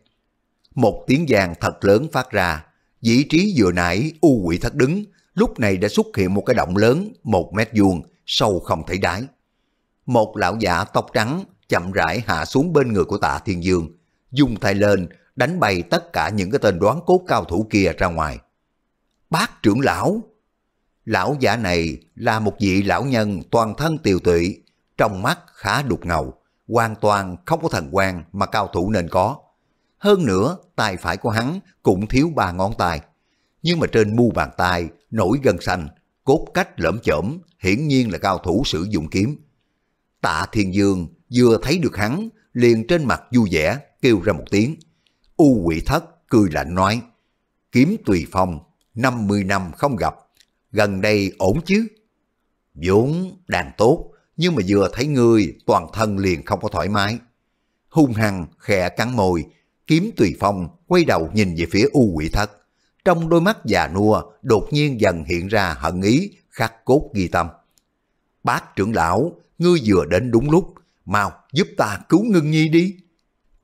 Một tiếng vàng thật lớn phát ra, vị trí vừa nãy U quỷ thất đứng, lúc này đã xuất hiện một cái động lớn, một mét vuông, sâu không thể đáy. Một lão giả tóc trắng chậm rãi hạ xuống bên người của tạ thiên dương, dùng tay lên đánh bay tất cả những cái tên đoán cốt cao thủ kia ra ngoài. Bác trưởng lão, lão giả này là một vị lão nhân toàn thân tiều tụy, trong mắt khá đục ngầu, hoàn toàn không có thần quan mà cao thủ nên có. Hơn nữa, tay phải của hắn cũng thiếu ba ngón tay. Nhưng mà trên mu bàn tay nổi gân xanh, cốt cách lõm chởm, hiển nhiên là cao thủ sử dụng kiếm. Tạ Thiên Dương vừa thấy được hắn, liền trên mặt vui vẻ kêu ra một tiếng. U quỷ thất cười lạnh nói, kiếm tùy phong, 50 năm không gặp, gần đây ổn chứ? vốn đàn tốt, nhưng mà vừa thấy người toàn thân liền không có thoải mái. Hung hăng khẽ cắn môi, kiếm tùy phong quay đầu nhìn về phía u quỷ thất. Trong đôi mắt già nua đột nhiên dần hiện ra hận ý khắc cốt ghi tâm. Bác trưởng lão, ngươi vừa đến đúng lúc, mau giúp ta cứu ngưng nhi đi.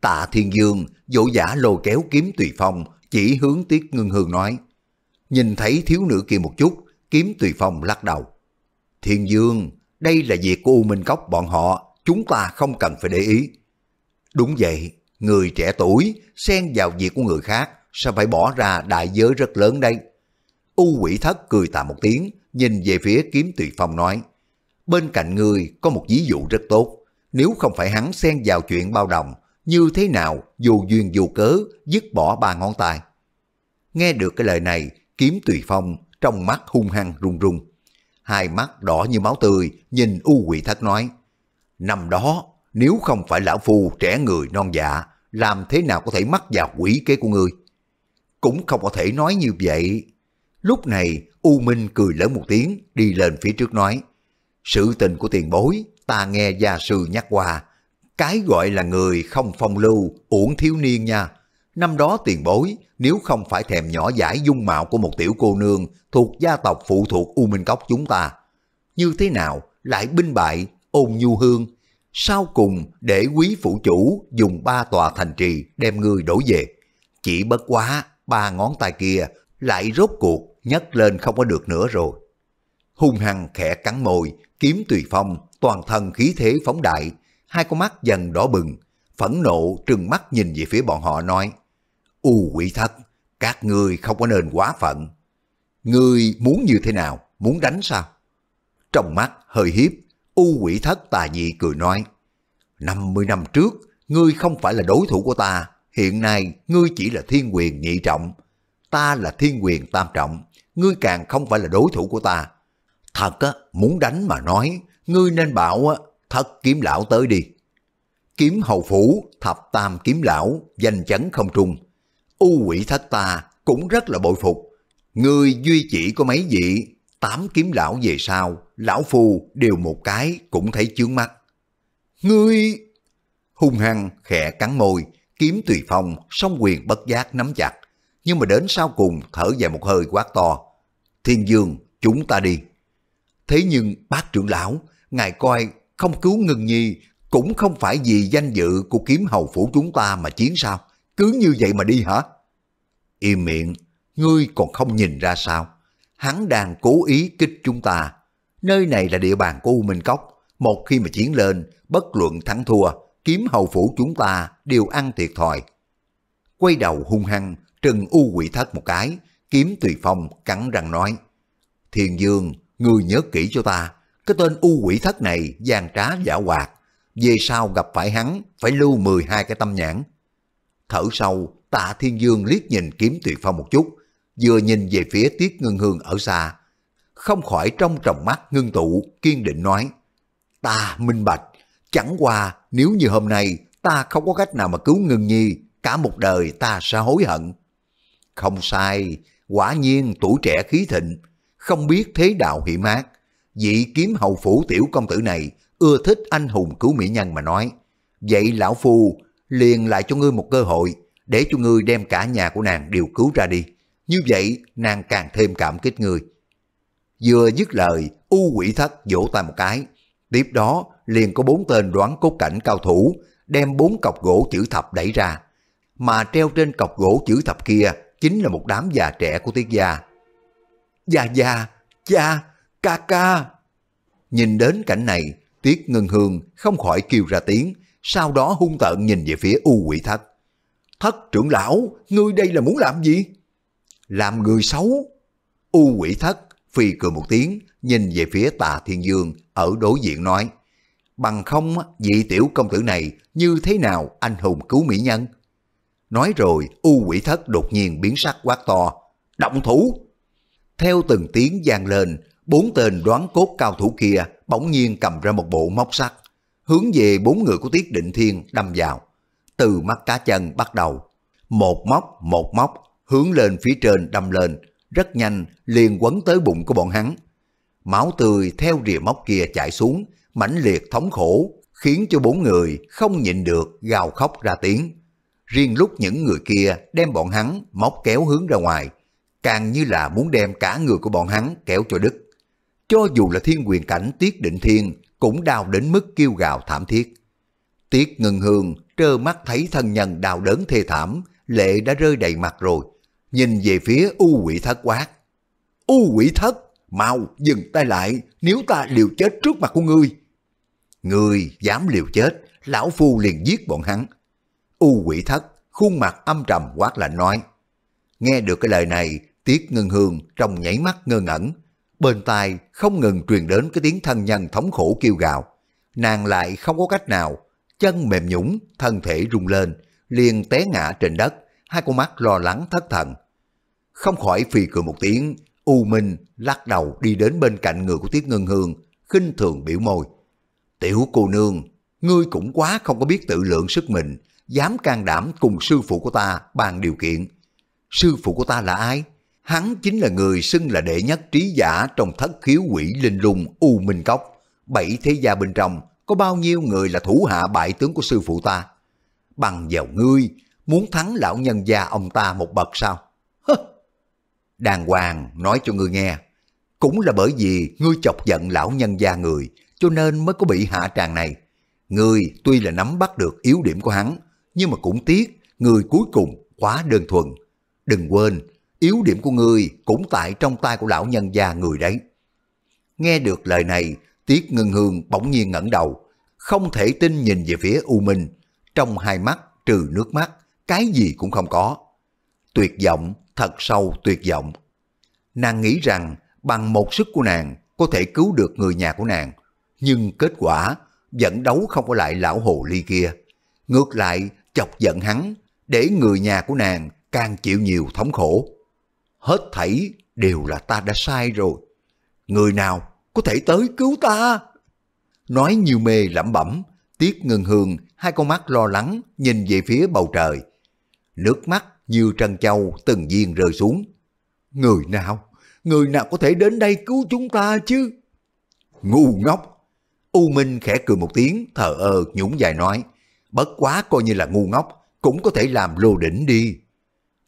Tạ Thiên Dương dỗ giả lôi kéo kiếm tùy phong chỉ hướng Tiết Ngưng Hương nói. Nhìn thấy thiếu nữ kia một chút, Kiếm Tùy Phong lắc đầu. Thiên Dương, đây là việc của U Minh Cốc bọn họ, chúng ta không cần phải để ý. Đúng vậy, người trẻ tuổi xen vào việc của người khác sẽ phải bỏ ra đại giới rất lớn đây. U quỷ thất cười tà một tiếng, nhìn về phía kiếm tùy phong nói. Bên cạnh người có một ví dụ rất tốt. Nếu không phải hắn xen vào chuyện bao đồng, như thế nào dù duyên dù cớ dứt bỏ ba ngón tay. Nghe được cái lời này, kiếm tùy phong trong mắt hung hăng run run. Hai mắt đỏ như máu tươi, nhìn u quỷ thất nói. Năm đó, nếu không phải lão phu trẻ người non dạ, làm thế nào có thể mắc vào quỷ kế của ngươi? Cũng không có thể nói như vậy. Lúc này, U Minh cười lớn một tiếng, đi lên phía trước nói. Sự tình của tiền bối, ta nghe gia sư nhắc qua. Cái gọi là người không phong lưu, uổng thiếu niên nha, Năm đó tiền bối, nếu không phải thèm nhỏ giải dung mạo của một tiểu cô nương thuộc gia tộc phụ thuộc U Minh Cốc chúng ta, như thế nào lại binh bại, ôn nhu hương, sau cùng để quý phụ chủ dùng ba tòa thành trì đem người đổ về. Chỉ bất quá, ba ngón tay kia lại rốt cuộc nhấc lên không có được nữa rồi. Hung hăng khẽ cắn môi, kiếm tùy phong, toàn thân khí thế phóng đại, hai con mắt dần đỏ bừng, phẫn nộ trừng mắt nhìn về phía bọn họ nói. U quỷ thất, các ngươi không có nên quá phận. Ngươi muốn như thế nào, muốn đánh sao? Trong mắt hơi hiếp, U quỷ thất tà nhị cười nói. 50 năm trước, ngươi không phải là đối thủ của ta, hiện nay ngươi chỉ là thiên quyền nhị trọng. Ta là thiên quyền tam trọng, ngươi càng không phải là đối thủ của ta. Thật á, muốn đánh mà nói, ngươi nên bảo á, thật kiếm lão tới đi. Kiếm hầu phủ, thập tam kiếm lão, danh chấn không trung, U quỷ thách ta cũng rất là bội phục. Người duy chỉ có mấy vị, tám kiếm lão về sau, lão phù đều một cái cũng thấy chướng mắt. Ngươi... Hung hăng, khẽ cắn môi, kiếm tùy phong, song quyền bất giác nắm chặt. Nhưng mà đến sau cùng thở dài một hơi quát to. Thiên dương, chúng ta đi. Thế nhưng bác trưởng lão, ngài coi không cứu ngừng nhi cũng không phải vì danh dự của kiếm hầu phủ chúng ta mà chiến sao? cứ như vậy mà đi hả? Im miệng, ngươi còn không nhìn ra sao? Hắn đang cố ý kích chúng ta. Nơi này là địa bàn của U Minh Cốc. Một khi mà chiến lên, bất luận thắng thua, kiếm hầu phủ chúng ta đều ăn thiệt thòi. Quay đầu hung hăng, trừng U quỷ thất một cái, kiếm tùy phong cắn răng nói. Thiền Dương, ngươi nhớ kỹ cho ta, cái tên U quỷ thất này gian trá giả hoạt. Về sau gặp phải hắn, phải lưu 12 cái tâm nhãn. Thở sâu, tạ thiên dương liếc nhìn kiếm tuyệt phong một chút, vừa nhìn về phía tiết ngưng hương ở xa. Không khỏi trong tròng mắt ngưng tụ, kiên định nói, ta minh bạch, chẳng qua nếu như hôm nay ta không có cách nào mà cứu ngưng nhi, cả một đời ta sẽ hối hận. Không sai, quả nhiên tuổi trẻ khí thịnh, không biết thế đạo hiểm ác. Vị kiếm hầu phủ tiểu công tử này ưa thích anh hùng cứu mỹ nhân mà nói. Vậy lão phu liền lại cho ngươi một cơ hội để cho ngươi đem cả nhà của nàng đều cứu ra đi. Như vậy nàng càng thêm cảm kích ngươi. Vừa dứt lời, u quỷ thất vỗ tay một cái. Tiếp đó liền có bốn tên đoán cốt cảnh cao thủ đem bốn cọc gỗ chữ thập đẩy ra. Mà treo trên cọc gỗ chữ thập kia chính là một đám già trẻ của tiết gia. Già già, cha, ca ca. Nhìn đến cảnh này, Tiết Ngân Hương không khỏi kêu ra tiếng, sau đó hung tợn nhìn về phía U Quỷ Thất. Thất trưởng lão, ngươi đây là muốn làm gì? Làm người xấu. U Quỷ Thất phi cười một tiếng, nhìn về phía Tà Thiên Dương ở đối diện nói. Bằng không vị tiểu công tử này như thế nào anh hùng cứu mỹ nhân? Nói rồi, U Quỷ Thất đột nhiên biến sắc quát to. Động thủ! Theo từng tiếng vang lên, bốn tên đoán cốt cao thủ kia bỗng nhiên cầm ra một bộ móc sắt, hướng về bốn người của Tiết Định Thiên đâm vào. Từ mắt cá chân bắt đầu, một móc một móc hướng lên phía trên đâm lên, rất nhanh liền quấn tới bụng của bọn hắn. Máu tươi theo rìa móc kia chảy xuống, mãnh liệt thống khổ, khiến cho bốn người không nhịn được gào khóc ra tiếng. Riêng lúc những người kia đem bọn hắn móc kéo hướng ra ngoài, càng như là muốn đem cả người của bọn hắn kéo cho đứt. Cho dù là thiên quyền cảnh tiết định thiên cũng đau đến mức kêu gào thảm thiết. Tiết ngừng hương trơ mắt thấy thân nhân đau đớn thê thảm, lệ đã rơi đầy mặt rồi. Nhìn về phía u quỷ thất quát. U quỷ thất, mau dừng tay lại, nếu ta liều chết trước mặt của ngươi. Ngươi dám liều chết, lão phu liền giết bọn hắn. U quỷ thất, khuôn mặt âm trầm quát lạnh nói. Nghe được cái lời này, Tiết Ngừng Hương trong nháy mắt ngơ ngẩn, bên tai không ngừng truyền đến cái tiếng thân nhân thống khổ kêu gào. Nàng lại không có cách nào, chân mềm nhũng, thân thể rung lên, liền té ngã trên đất, hai con mắt lo lắng thất thần. Không khỏi phì cười một tiếng, U Minh lắc đầu đi đến bên cạnh người của Tiết Ngân Hương, khinh thường biểu môi. Tiểu cô nương, ngươi cũng quá không có biết tự lượng sức mình, dám can đảm cùng sư phụ của ta bàn điều kiện. Sư phụ của ta là ai? hắn chính là người xưng là đệ nhất trí giả trong thất khiếu quỷ linh lung U Minh Cốc. Bảy thế gia bên trong, có bao nhiêu người là thủ hạ bại tướng của sư phụ ta? Bằng vào ngươi, muốn thắng lão nhân gia ông ta một bậc sao? Hơ. Đàng hoàng nói cho ngươi nghe, cũng là bởi vì ngươi chọc giận lão nhân gia người, cho nên mới có bị hạ tràng này. Ngươi tuy là nắm bắt được yếu điểm của hắn, nhưng mà cũng tiếc, người cuối cùng quá đơn thuần. Đừng quên, yếu điểm của ngươi cũng tại trong tay của lão nhân gia người đấy. Nghe được lời này, Tiết Ngân Hương bỗng nhiên ngẩng đầu, không thể tin nhìn về phía U Minh, trong hai mắt trừ nước mắt, cái gì cũng không có. Tuyệt vọng, thật sâu tuyệt vọng. Nàng nghĩ rằng bằng một sức của nàng có thể cứu được người nhà của nàng, nhưng kết quả vẫn đấu không có lại lão hồ ly kia. Ngược lại, chọc giận hắn, để người nhà của nàng càng chịu nhiều thống khổ hết thảy đều là ta đã sai rồi. Người nào có thể tới cứu ta? Nói nhiều mê lẩm bẩm, tiếc ngừng hương, hai con mắt lo lắng nhìn về phía bầu trời. Nước mắt như trân châu từng viên rơi xuống. Người nào, người nào có thể đến đây cứu chúng ta chứ? Ngu ngốc! U Minh khẽ cười một tiếng, thờ ơ nhũng dài nói. Bất quá coi như là ngu ngốc, cũng có thể làm lô đỉnh đi.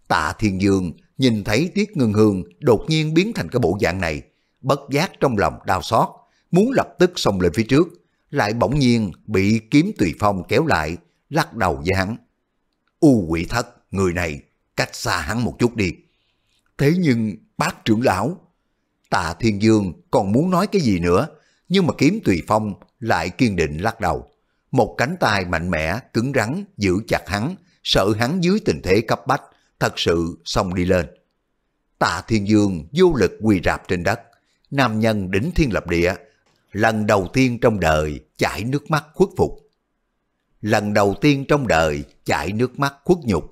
Tạ Thiên Dương nhìn thấy Tiết Ngân Hương đột nhiên biến thành cái bộ dạng này, bất giác trong lòng đau xót, muốn lập tức xông lên phía trước, lại bỗng nhiên bị kiếm tùy phong kéo lại, lắc đầu với hắn. U quỷ thất, người này, cách xa hắn một chút đi. Thế nhưng bác trưởng lão, tạ thiên dương còn muốn nói cái gì nữa, nhưng mà kiếm tùy phong lại kiên định lắc đầu. Một cánh tay mạnh mẽ, cứng rắn, giữ chặt hắn, sợ hắn dưới tình thế cấp bách, thật sự xong đi lên. Tạ Thiên Dương vô lực quỳ rạp trên đất, nam nhân đỉnh thiên lập địa, lần đầu tiên trong đời chảy nước mắt khuất phục. Lần đầu tiên trong đời chảy nước mắt khuất nhục,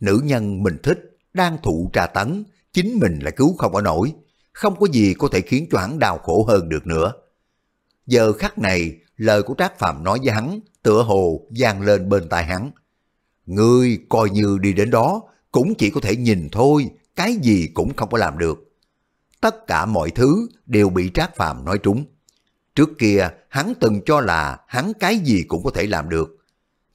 nữ nhân mình thích, đang thụ trà tấn, chính mình lại cứu không ở nổi, không có gì có thể khiến cho hắn đau khổ hơn được nữa. Giờ khắc này, lời của Trác Phạm nói với hắn, tựa hồ vang lên bên tai hắn. Ngươi coi như đi đến đó, cũng chỉ có thể nhìn thôi, cái gì cũng không có làm được. Tất cả mọi thứ đều bị Trác Phàm nói trúng. Trước kia, hắn từng cho là hắn cái gì cũng có thể làm được.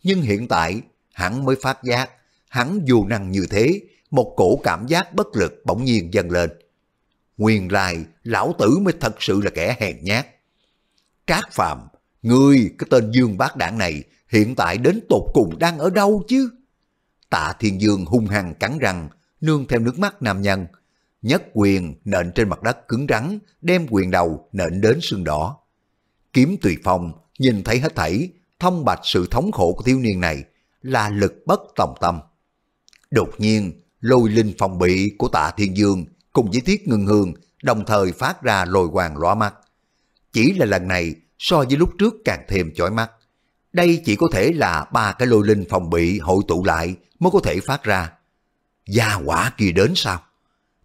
Nhưng hiện tại, hắn mới phát giác, hắn dù năng như thế, một cổ cảm giác bất lực bỗng nhiên dâng lên. Nguyên lai, lão tử mới thật sự là kẻ hèn nhát. Trác Phàm, ngươi cái tên Dương Bác Đảng này hiện tại đến tột cùng đang ở đâu chứ? Tạ Thiên Dương hung hăng cắn răng, nương theo nước mắt nam nhân. Nhất quyền nện trên mặt đất cứng rắn, đem quyền đầu nện đến sương đỏ. Kiếm tùy phong, nhìn thấy hết thảy, thông bạch sự thống khổ của thiếu niên này, là lực bất tòng tâm. Đột nhiên, lôi linh phòng bị của tạ thiên dương cùng với Tiết ngưng hương đồng thời phát ra lồi hoàng lóa mắt. Chỉ là lần này so với lúc trước càng thêm chói mắt. Đây chỉ có thể là ba cái lôi linh phòng bị hội tụ lại mới có thể phát ra. Gia quả kia đến sao?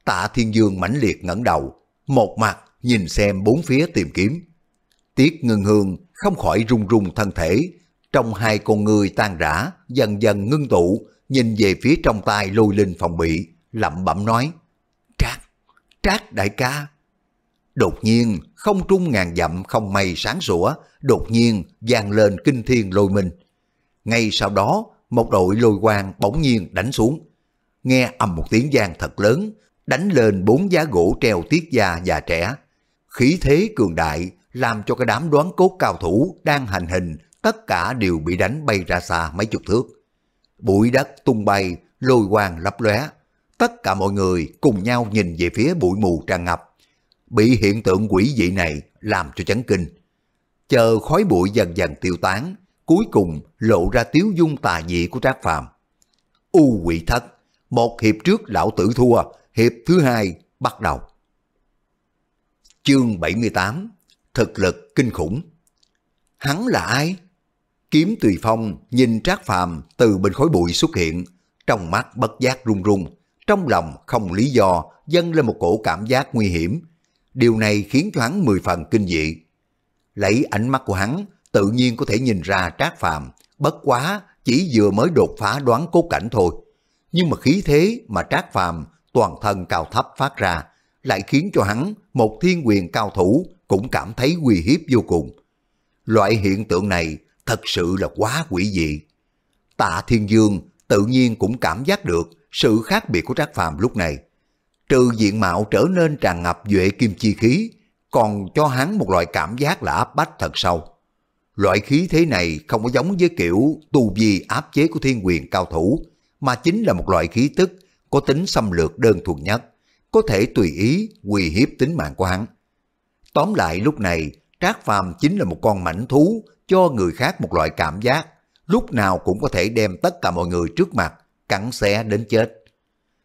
Tạ Thiên Dương mãnh liệt ngẩng đầu, một mặt nhìn xem bốn phía tìm kiếm. Tiết ngưng hương không khỏi run run thân thể, trong hai con người tan rã, dần dần ngưng tụ, nhìn về phía trong tay lôi linh phòng bị, lẩm bẩm nói, Trác, Trác đại ca. Đột nhiên, không trung ngàn dặm không mây sáng sủa, đột nhiên vang lên kinh thiên lôi minh. Ngay sau đó, một đội lôi quang bỗng nhiên đánh xuống. Nghe ầm một tiếng giang thật lớn, đánh lên bốn giá gỗ treo tiết già già trẻ. Khí thế cường đại làm cho cái đám đoán cốt cao thủ đang hành hình tất cả đều bị đánh bay ra xa mấy chục thước. Bụi đất tung bay, lôi quang lấp lóe. Tất cả mọi người cùng nhau nhìn về phía bụi mù tràn ngập. Bị hiện tượng quỷ dị này làm cho chấn kinh. Chờ khói bụi dần dần tiêu tán, cuối cùng lộ ra tiếu dung tà dị của Trác Phàm. U quỷ thất, một hiệp trước lão tử thua, hiệp thứ hai bắt đầu. Chương 78, thực lực kinh khủng. Hắn là ai? Kiếm Tùy Phong nhìn Trác Phàm từ bên khối bụi xuất hiện, trong mắt bất giác run run, trong lòng không lý do dâng lên một cổ cảm giác nguy hiểm. Điều này khiến cho hắn mười phần kinh dị. Lấy ánh mắt của hắn tự nhiên có thể nhìn ra Trác Phàm bất quá chỉ vừa mới đột phá đoán cố cảnh thôi. Nhưng mà khí thế mà Trác Phàm toàn thân cao thấp phát ra lại khiến cho hắn, một thiên quyền cao thủ, cũng cảm thấy uy hiếp vô cùng. Loại hiện tượng này thật sự là quá quỷ dị. Tạ Thiên Dương tự nhiên cũng cảm giác được sự khác biệt của Trác Phàm lúc này. Trừ diện mạo trở nên tràn ngập duệ kim chi khí, còn cho hắn một loại cảm giác là áp bách thật sâu. Loại khí thế này không có giống với kiểu tu vi áp chế của thiên quyền cao thủ, mà chính là một loại khí tức có tính xâm lược đơn thuần nhất, có thể tùy ý uy hiếp tính mạng của hắn. Tóm lại lúc này, Trác Phàm chính là một con mảnh thú cho người khác một loại cảm giác, lúc nào cũng có thể đem tất cả mọi người trước mặt cắn xé đến chết.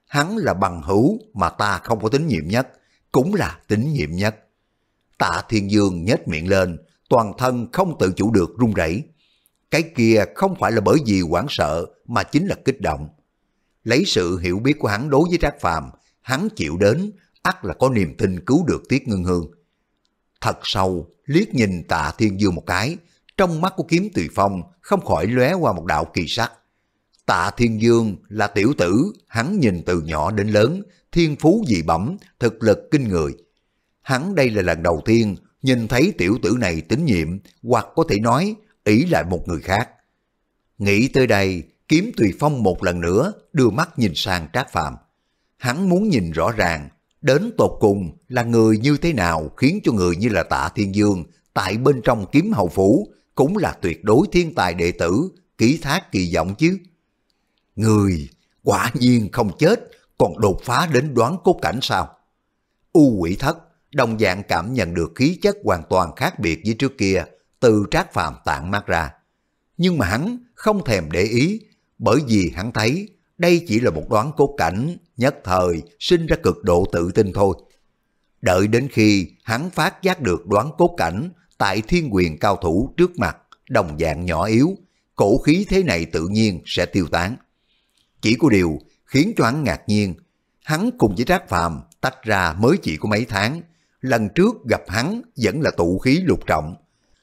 Hắn là bằng hữu mà ta không có tín nhiệm nhất, cũng là tín nhiệm nhất. Tạ Thiên Dương nhếch miệng lên, toàn thân không tự chủ được run rẩy. Cái kia không phải là bởi vì hoảng sợ mà chính là kích động. Lấy sự hiểu biết của hắn đối với Trác Phàm, hắn chịu đến, ắt là có niềm tin cứu được Tiết Ngân Hương. Thật sâu, liếc nhìn tạ Thiên Dương một cái, trong mắt của kiếm tùy phong không khỏi lóe qua một đạo kỳ sắc. Tạ Thiên Dương là tiểu tử, hắn nhìn từ nhỏ đến lớn, thiên phú dị bẩm, thực lực kinh người. Hắn đây là lần đầu tiên nhìn thấy tiểu tử này tín nhiệm hoặc có thể nói ý lại một người khác. Nghĩ tới đây, kiếm tùy phong một lần nữa đưa mắt nhìn sang trác phạm Hắn muốn nhìn rõ ràng, đến tột cùng là người như thế nào khiến cho người như là tạ thiên dương tại bên trong kiếm hầu phủ cũng là tuyệt đối thiên tài đệ tử, ký thác kỳ vọng chứ. Người quả nhiên không chết, còn đột phá đến đoán cốt cảnh sao? U quỷ thất đồng dạng cảm nhận được khí chất hoàn toàn khác biệt với trước kia từ trác phàm tạng mát ra. Nhưng mà hắn không thèm để ý, bởi vì hắn thấy đây chỉ là một đoán cố cảnh nhất thời sinh ra cực độ tự tin thôi. Đợi đến khi hắn phát giác được đoán cố cảnh tại thiên quyền cao thủ trước mặt, đồng dạng nhỏ yếu, cổ khí thế này tự nhiên sẽ tiêu tán. Chỉ có điều khiến cho hắn ngạc nhiên, hắn cùng với Trác Phàm tách ra mới chỉ có mấy tháng, lần trước gặp hắn vẫn là tụ khí lục trọng.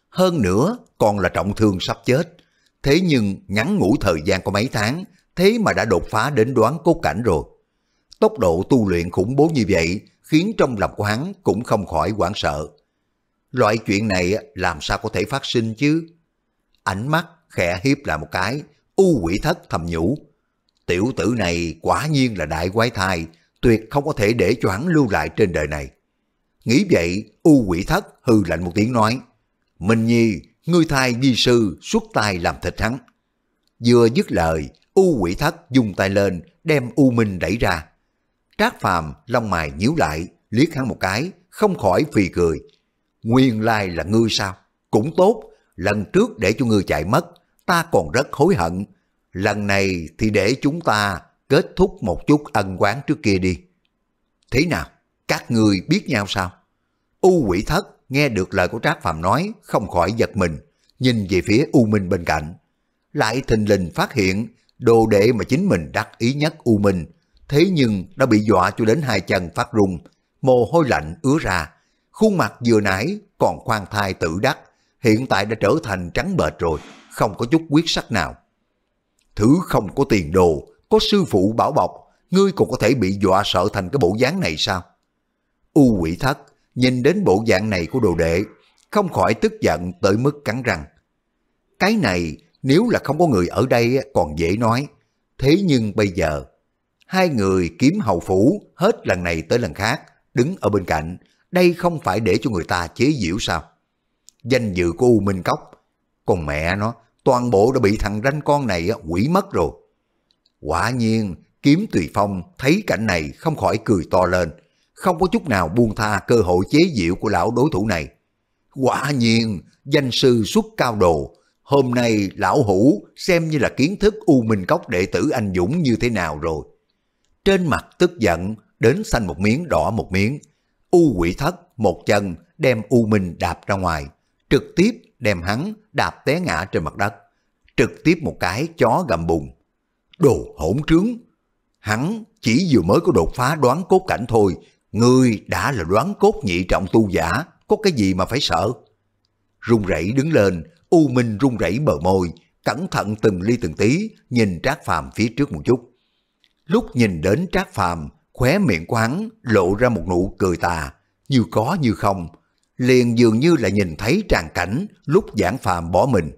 Hơn nữa còn là trọng thương sắp chết. Thế nhưng ngắn ngủi thời gian có mấy tháng, thế mà đã đột phá đến đoán cốt cảnh rồi. Tốc độ tu luyện khủng bố như vậy khiến trong lòng của hắn cũng không khỏi hoảng sợ. Loại chuyện này làm sao có thể phát sinh chứ? Ánh mắt khẽ hiếp lại một cái, u quỷ thất thầm nhủ. Tiểu tử này quả nhiên là đại quái thai, tuyệt không có thể để cho hắn lưu lại trên đời này. Nghĩ vậy, U quỷ thất hư lạnh một tiếng nói, Minh Nhi, ngươi thai di sư xuất tay làm thịt hắn. Vừa dứt lời, U quỷ thất dùng tay lên, đem U Minh đẩy ra. Trác phàm, lông mày nhíu lại, liếc hắn một cái, không khỏi phì cười. Nguyên lai là ngươi sao? Cũng tốt, lần trước để cho ngươi chạy mất, ta còn rất hối hận. Lần này thì để chúng ta kết thúc một chút ân quán trước kia đi. Thế nào? các người biết nhau sao? U quỷ thất nghe được lời của Trác phạm nói không khỏi giật mình, nhìn về phía U Minh bên cạnh. Lại thình lình phát hiện đồ đệ mà chính mình đắc ý nhất U Minh, thế nhưng đã bị dọa cho đến hai chân phát run, mồ hôi lạnh ứa ra. Khuôn mặt vừa nãy còn khoan thai tự đắc, hiện tại đã trở thành trắng bệch rồi, không có chút quyết sắc nào. Thứ không có tiền đồ, có sư phụ bảo bọc, ngươi còn có thể bị dọa sợ thành cái bộ dáng này sao? U quỷ thất nhìn đến bộ dạng này của đồ đệ, không khỏi tức giận tới mức cắn răng. Cái này nếu là không có người ở đây còn dễ nói. Thế nhưng bây giờ, hai người kiếm hầu phủ hết lần này tới lần khác, đứng ở bên cạnh, đây không phải để cho người ta chế giễu sao? Danh dự của U Minh Cốc, còn mẹ nó, toàn bộ đã bị thằng ranh con này quỷ mất rồi. Quả nhiên, kiếm tùy phong thấy cảnh này không khỏi cười to lên, không có chút nào buông tha cơ hội chế diệu của lão đối thủ này. Quả nhiên, danh sư xuất cao đồ, hôm nay lão hủ xem như là kiến thức U Minh Cốc đệ tử anh Dũng như thế nào rồi. Trên mặt tức giận, đến xanh một miếng đỏ một miếng, U quỷ thất một chân đem U Minh đạp ra ngoài, trực tiếp đem hắn đạp té ngã trên mặt đất, trực tiếp một cái chó gầm bùng, Đồ hỗn trướng! Hắn chỉ vừa mới có đột phá đoán cốt cảnh thôi Ngươi đã là đoán cốt nhị trọng tu giả, có cái gì mà phải sợ? Rung rẩy đứng lên, U Minh rung rẩy bờ môi, cẩn thận từng ly từng tí, nhìn Trác Phàm phía trước một chút. Lúc nhìn đến Trác Phàm, khóe miệng quán lộ ra một nụ cười tà, như có như không, liền dường như là nhìn thấy tràn cảnh lúc giảng phàm bỏ mình.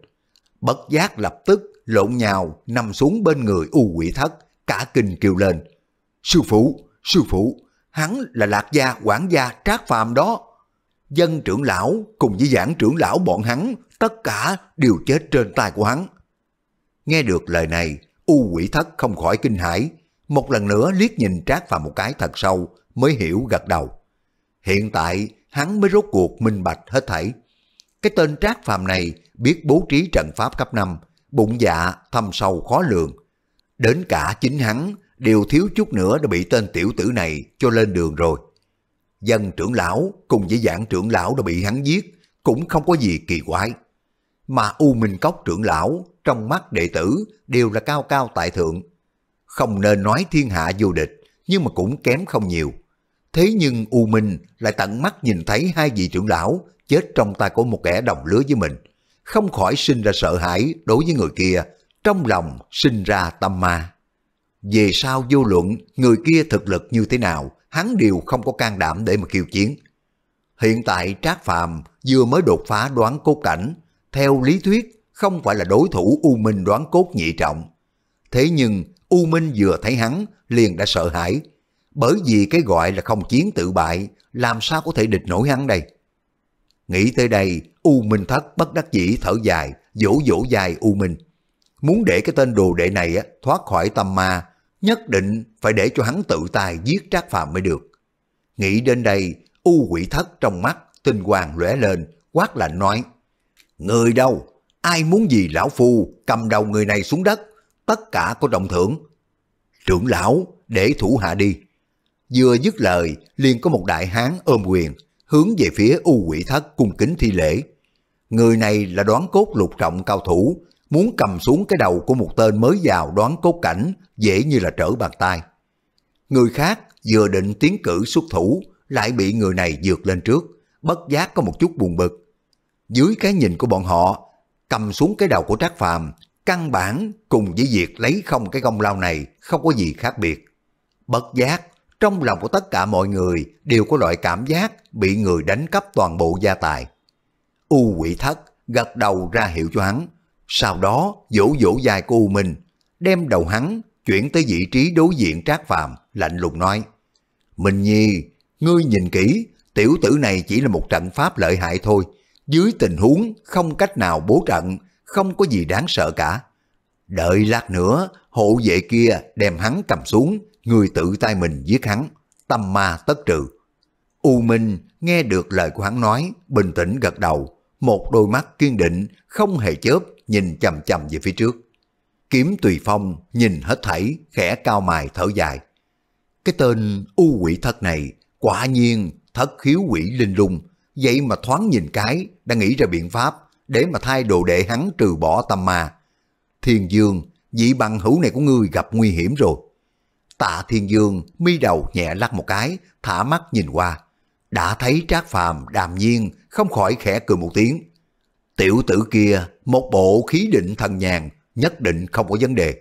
Bất giác lập tức lộn nhào nằm xuống bên người u quỷ thất, cả kinh kêu lên. Sư phụ, sư phụ, hắn là lạc gia, quản gia, trác phàm đó. Dân trưởng lão cùng với giảng trưởng lão bọn hắn, tất cả đều chết trên tay của hắn. Nghe được lời này, u quỷ thất không khỏi kinh hãi, một lần nữa liếc nhìn trác phàm một cái thật sâu, mới hiểu gật đầu. Hiện tại, hắn mới rốt cuộc minh bạch hết thảy. Cái tên trác phàm này biết bố trí trận pháp cấp 5, bụng dạ thâm sâu khó lường. Đến cả chính hắn đều thiếu chút nữa đã bị tên tiểu tử này cho lên đường rồi. Dân trưởng lão cùng với dạng trưởng lão đã bị hắn giết, cũng không có gì kỳ quái. Mà U Minh Cốc trưởng lão, trong mắt đệ tử, đều là cao cao tại thượng. Không nên nói thiên hạ vô địch, nhưng mà cũng kém không nhiều. Thế nhưng U Minh lại tận mắt nhìn thấy hai vị trưởng lão chết trong tay của một kẻ đồng lứa với mình. Không khỏi sinh ra sợ hãi đối với người kia, trong lòng sinh ra tâm ma. Về sau vô luận người kia thực lực như thế nào, hắn đều không có can đảm để mà kiêu chiến. Hiện tại Trác Phàm vừa mới đột phá đoán cốt cảnh, theo lý thuyết không phải là đối thủ U Minh đoán cốt nhị trọng. Thế nhưng U Minh vừa thấy hắn liền đã sợ hãi, bởi vì cái gọi là không chiến tự bại, làm sao có thể địch nổi hắn đây. Nghĩ tới đây, U Minh thất bất đắc dĩ thở dài, dỗ dỗ dài U Minh. Muốn để cái tên đồ đệ này thoát khỏi tâm ma, nhất định phải để cho hắn tự tài giết Trác Phàm mới được. Nghĩ đến đây, u quỷ thất trong mắt, tinh hoàng lóe lên, quát lạnh nói, Người đâu, ai muốn gì lão phu, cầm đầu người này xuống đất, tất cả có trọng thưởng. Trưởng lão, để thủ hạ đi. Vừa dứt lời, liền có một đại hán ôm quyền, hướng về phía u quỷ thất cung kính thi lễ. Người này là đoán cốt lục trọng cao thủ, muốn cầm xuống cái đầu của một tên mới vào đoán cốt cảnh dễ như là trở bàn tay. Người khác vừa định tiến cử xuất thủ lại bị người này vượt lên trước, bất giác có một chút buồn bực. Dưới cái nhìn của bọn họ, cầm xuống cái đầu của Trác Phàm, căn bản cùng với việc lấy không cái công lao này không có gì khác biệt. Bất giác, trong lòng của tất cả mọi người đều có loại cảm giác bị người đánh cắp toàn bộ gia tài. U quỷ thất gật đầu ra hiệu cho hắn, sau đó vỗ vỗ dài của U Minh, đem đầu hắn chuyển tới vị trí đối diện Trác Phàm, lạnh lùng nói: "Minh Nhi, ngươi nhìn kỹ, tiểu tử này chỉ là một trận pháp lợi hại thôi, dưới tình huống không cách nào bố trận, không có gì đáng sợ cả. Đợi lát nữa, hộ vệ kia đem hắn cầm xuống, người tự tay mình giết hắn, tâm ma tất trừ." U Minh nghe được lời của hắn nói, bình tĩnh gật đầu, một đôi mắt kiên định, không hề chớp, nhìn chầm chầm về phía trước. Kiếm Tùy Phong nhìn hết thảy, khẽ cao mài thở dài. Cái tên u quỷ thất này, quả nhiên thất khiếu quỷ linh lung, vậy mà thoáng nhìn cái, đã nghĩ ra biện pháp để mà thay đồ đệ hắn trừ bỏ tâm ma. Thiên Dương, vị bằng hữu này của ngươi gặp nguy hiểm rồi. Tạ Thiên Dương mi đầu nhẹ lắc một cái, thả mắt nhìn qua. Đã thấy Trác Phàm đàm nhiên, không khỏi khẽ cười một tiếng. Tiểu tử kia, một bộ khí định thần nhàn, nhất định không có vấn đề.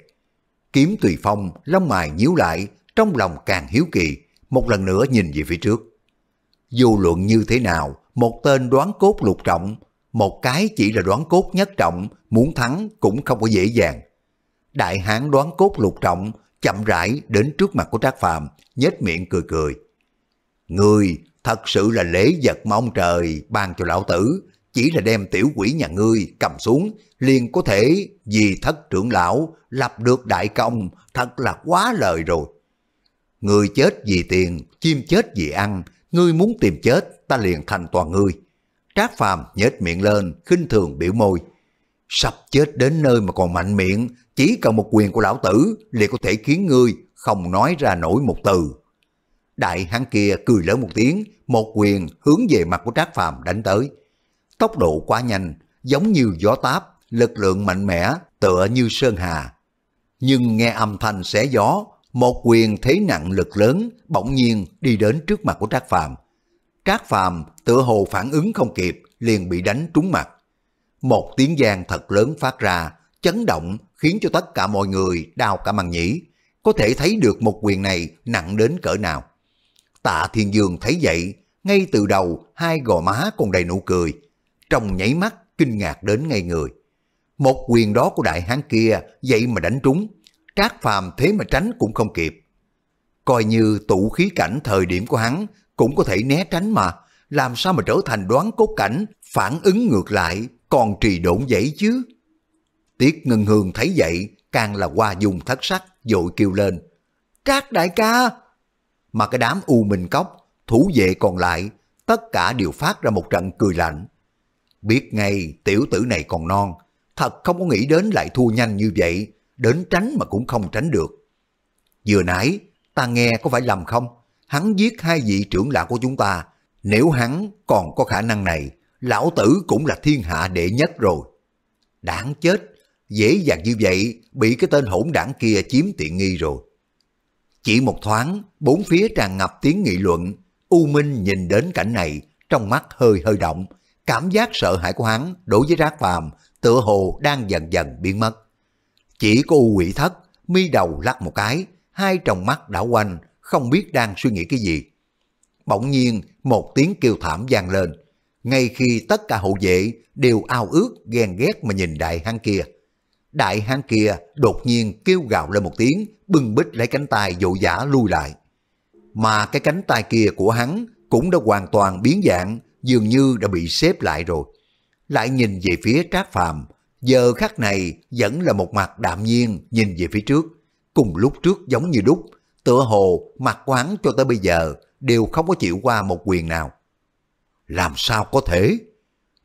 Kiếm Tùy Phong, lông mài nhíu lại, trong lòng càng hiếu kỳ, một lần nữa nhìn về phía trước. Dù luận như thế nào, một tên đoán cốt lục trọng, một cái chỉ là đoán cốt nhất trọng, muốn thắng cũng không có dễ dàng. Đại hán đoán cốt lục trọng, chậm rãi đến trước mặt của Trác Phàm, nhếch miệng cười cười. Người thật sự là lễ vật mong trời ban cho lão tử, chỉ là đem tiểu quỷ nhà ngươi cầm xuống, liền có thể vì thất trưởng lão lập được đại công, thật là quá lời rồi. Người chết vì tiền, chim chết vì ăn, ngươi muốn tìm chết, ta liền thành toàn ngươi. Trác Phàm nhếch miệng lên, khinh thường biểu môi. Sắp chết đến nơi mà còn mạnh miệng, chỉ cần một quyền của lão tử liền có thể khiến ngươi không nói ra nổi một từ. Đại hắn kia cười lớn một tiếng, một quyền hướng về mặt của Trác Phàm đánh tới. Tốc độ quá nhanh, giống như gió táp, lực lượng mạnh mẽ, tựa như sơn hà. Nhưng nghe âm thanh xé gió, một quyền thế nặng lực lớn bỗng nhiên đi đến trước mặt của Trác Phàm. Trác Phàm tựa hồ phản ứng không kịp, liền bị đánh trúng mặt. Một tiếng giang thật lớn phát ra, chấn động khiến cho tất cả mọi người đau cả màng nhĩ. Có thể thấy được một quyền này nặng đến cỡ nào. Tạ Thiên Dương thấy vậy, ngay từ đầu hai gò má còn đầy nụ cười, trong nháy mắt kinh ngạc đến ngay người. Một quyền đó của đại hán kia vậy mà đánh trúng, trác phàm thế mà tránh cũng không kịp. Coi như tụ khí cảnh thời điểm của hắn cũng có thể né tránh mà, làm sao mà trở thành đoán cốt cảnh, phản ứng ngược lại, còn trì độn dậy chứ. Tiết Ngân Hương thấy vậy, càng là qua dùng thất sắc, dội kêu lên. Trác đại ca! Mà cái đám u mình cốc, thủ vệ còn lại, tất cả đều phát ra một trận cười lạnh. Biết ngay tiểu tử này còn non, thật không có nghĩ đến lại thua nhanh như vậy, đến tránh mà cũng không tránh được. Vừa nãy, ta nghe có phải lầm không? Hắn giết hai vị trưởng lão của chúng ta, nếu hắn còn có khả năng này, lão tử cũng là thiên hạ đệ nhất rồi. Đáng chết, dễ dàng như vậy bị cái tên hỗn đảng kia chiếm tiện nghi rồi. Chỉ một thoáng, bốn phía tràn ngập tiếng nghị luận, U Minh nhìn đến cảnh này, trong mắt hơi hơi động, Cảm giác sợ hãi của hắn đối với rác Phàm tựa hồ đang dần dần biến mất. Chỉ có U Quỷ Thất, mi đầu lắc một cái, hai tròng mắt đảo quanh, không biết đang suy nghĩ cái gì. Bỗng nhiên, một tiếng kêu thảm vang lên. Ngay khi tất cả hộ vệ đều ao ước ghen ghét mà nhìn đại hán kia. Đại hán kia đột nhiên kêu gào lên một tiếng, bưng bích lấy cánh tay dội giả lui lại. Mà cái cánh tay kia của hắn cũng đã hoàn toàn biến dạng dường như đã bị xếp lại rồi. Lại nhìn về phía Trác Phàm, giờ khắc này vẫn là một mặt đạm nhiên nhìn về phía trước. Cùng lúc trước giống như đúc, tựa hồ mặt quán cho tới bây giờ đều không có chịu qua một quyền nào. Làm sao có thể?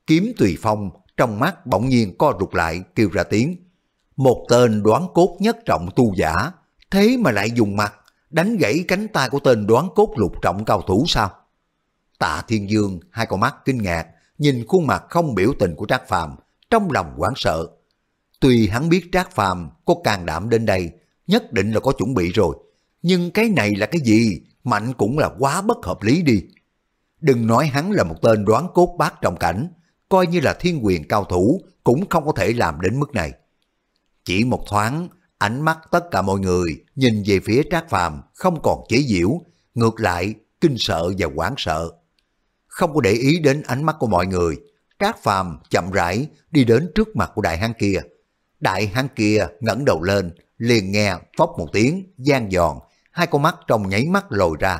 Kiếm Tùy Phong trong mắt bỗng nhiên co rụt lại kêu ra tiếng. Một tên đoán cốt nhất trọng tu giả, thế mà lại dùng mặt đánh gãy cánh tay của tên đoán cốt lục trọng cao thủ sao? Tạ Thiên Dương hai con mắt kinh ngạc, nhìn khuôn mặt không biểu tình của Trác Phàm, trong lòng hoảng sợ. Tuy hắn biết Trác Phàm có càng đảm đến đây, nhất định là có chuẩn bị rồi, nhưng cái này là cái gì, mạnh cũng là quá bất hợp lý đi. Đừng nói hắn là một tên đoán cốt bát trong cảnh, coi như là thiên quyền cao thủ cũng không có thể làm đến mức này. Chỉ một thoáng, ánh mắt tất cả mọi người nhìn về phía Trác Phàm không còn chế giễu, ngược lại kinh sợ và hoảng sợ không có để ý đến ánh mắt của mọi người. Trác Phàm chậm rãi đi đến trước mặt của đại hán kia. Đại hán kia ngẩng đầu lên, liền nghe phốc một tiếng, gian giòn, hai con mắt trong nháy mắt lồi ra.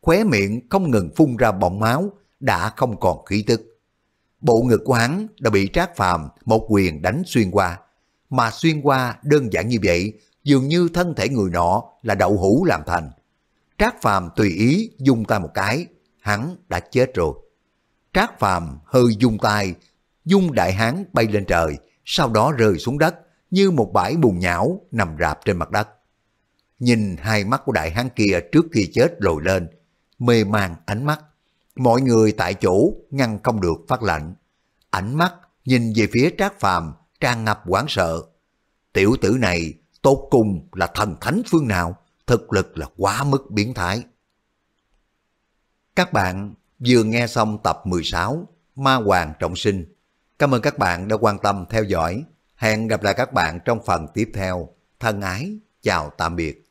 Khóe miệng không ngừng phun ra bọng máu, đã không còn khí tức. Bộ ngực của hắn đã bị Trác Phàm một quyền đánh xuyên qua. Mà xuyên qua đơn giản như vậy, dường như thân thể người nọ là đậu hũ làm thành. Trác Phàm tùy ý dung tay một cái, hắn đã chết rồi. Trác Phàm hơi dung tay, dung đại hán bay lên trời, sau đó rơi xuống đất như một bãi bùn nhão nằm rạp trên mặt đất. Nhìn hai mắt của đại hán kia trước khi chết lồi lên, mê man ánh mắt. Mọi người tại chỗ ngăn không được phát lạnh. Ánh mắt nhìn về phía Trác Phàm tràn ngập hoảng sợ. Tiểu tử này tốt cùng là thần thánh phương nào, thực lực là quá mức biến thái. Các bạn vừa nghe xong tập 16 Ma Hoàng Trọng Sinh. Cảm ơn các bạn đã quan tâm theo dõi. Hẹn gặp lại các bạn trong phần tiếp theo. Thân ái, chào tạm biệt.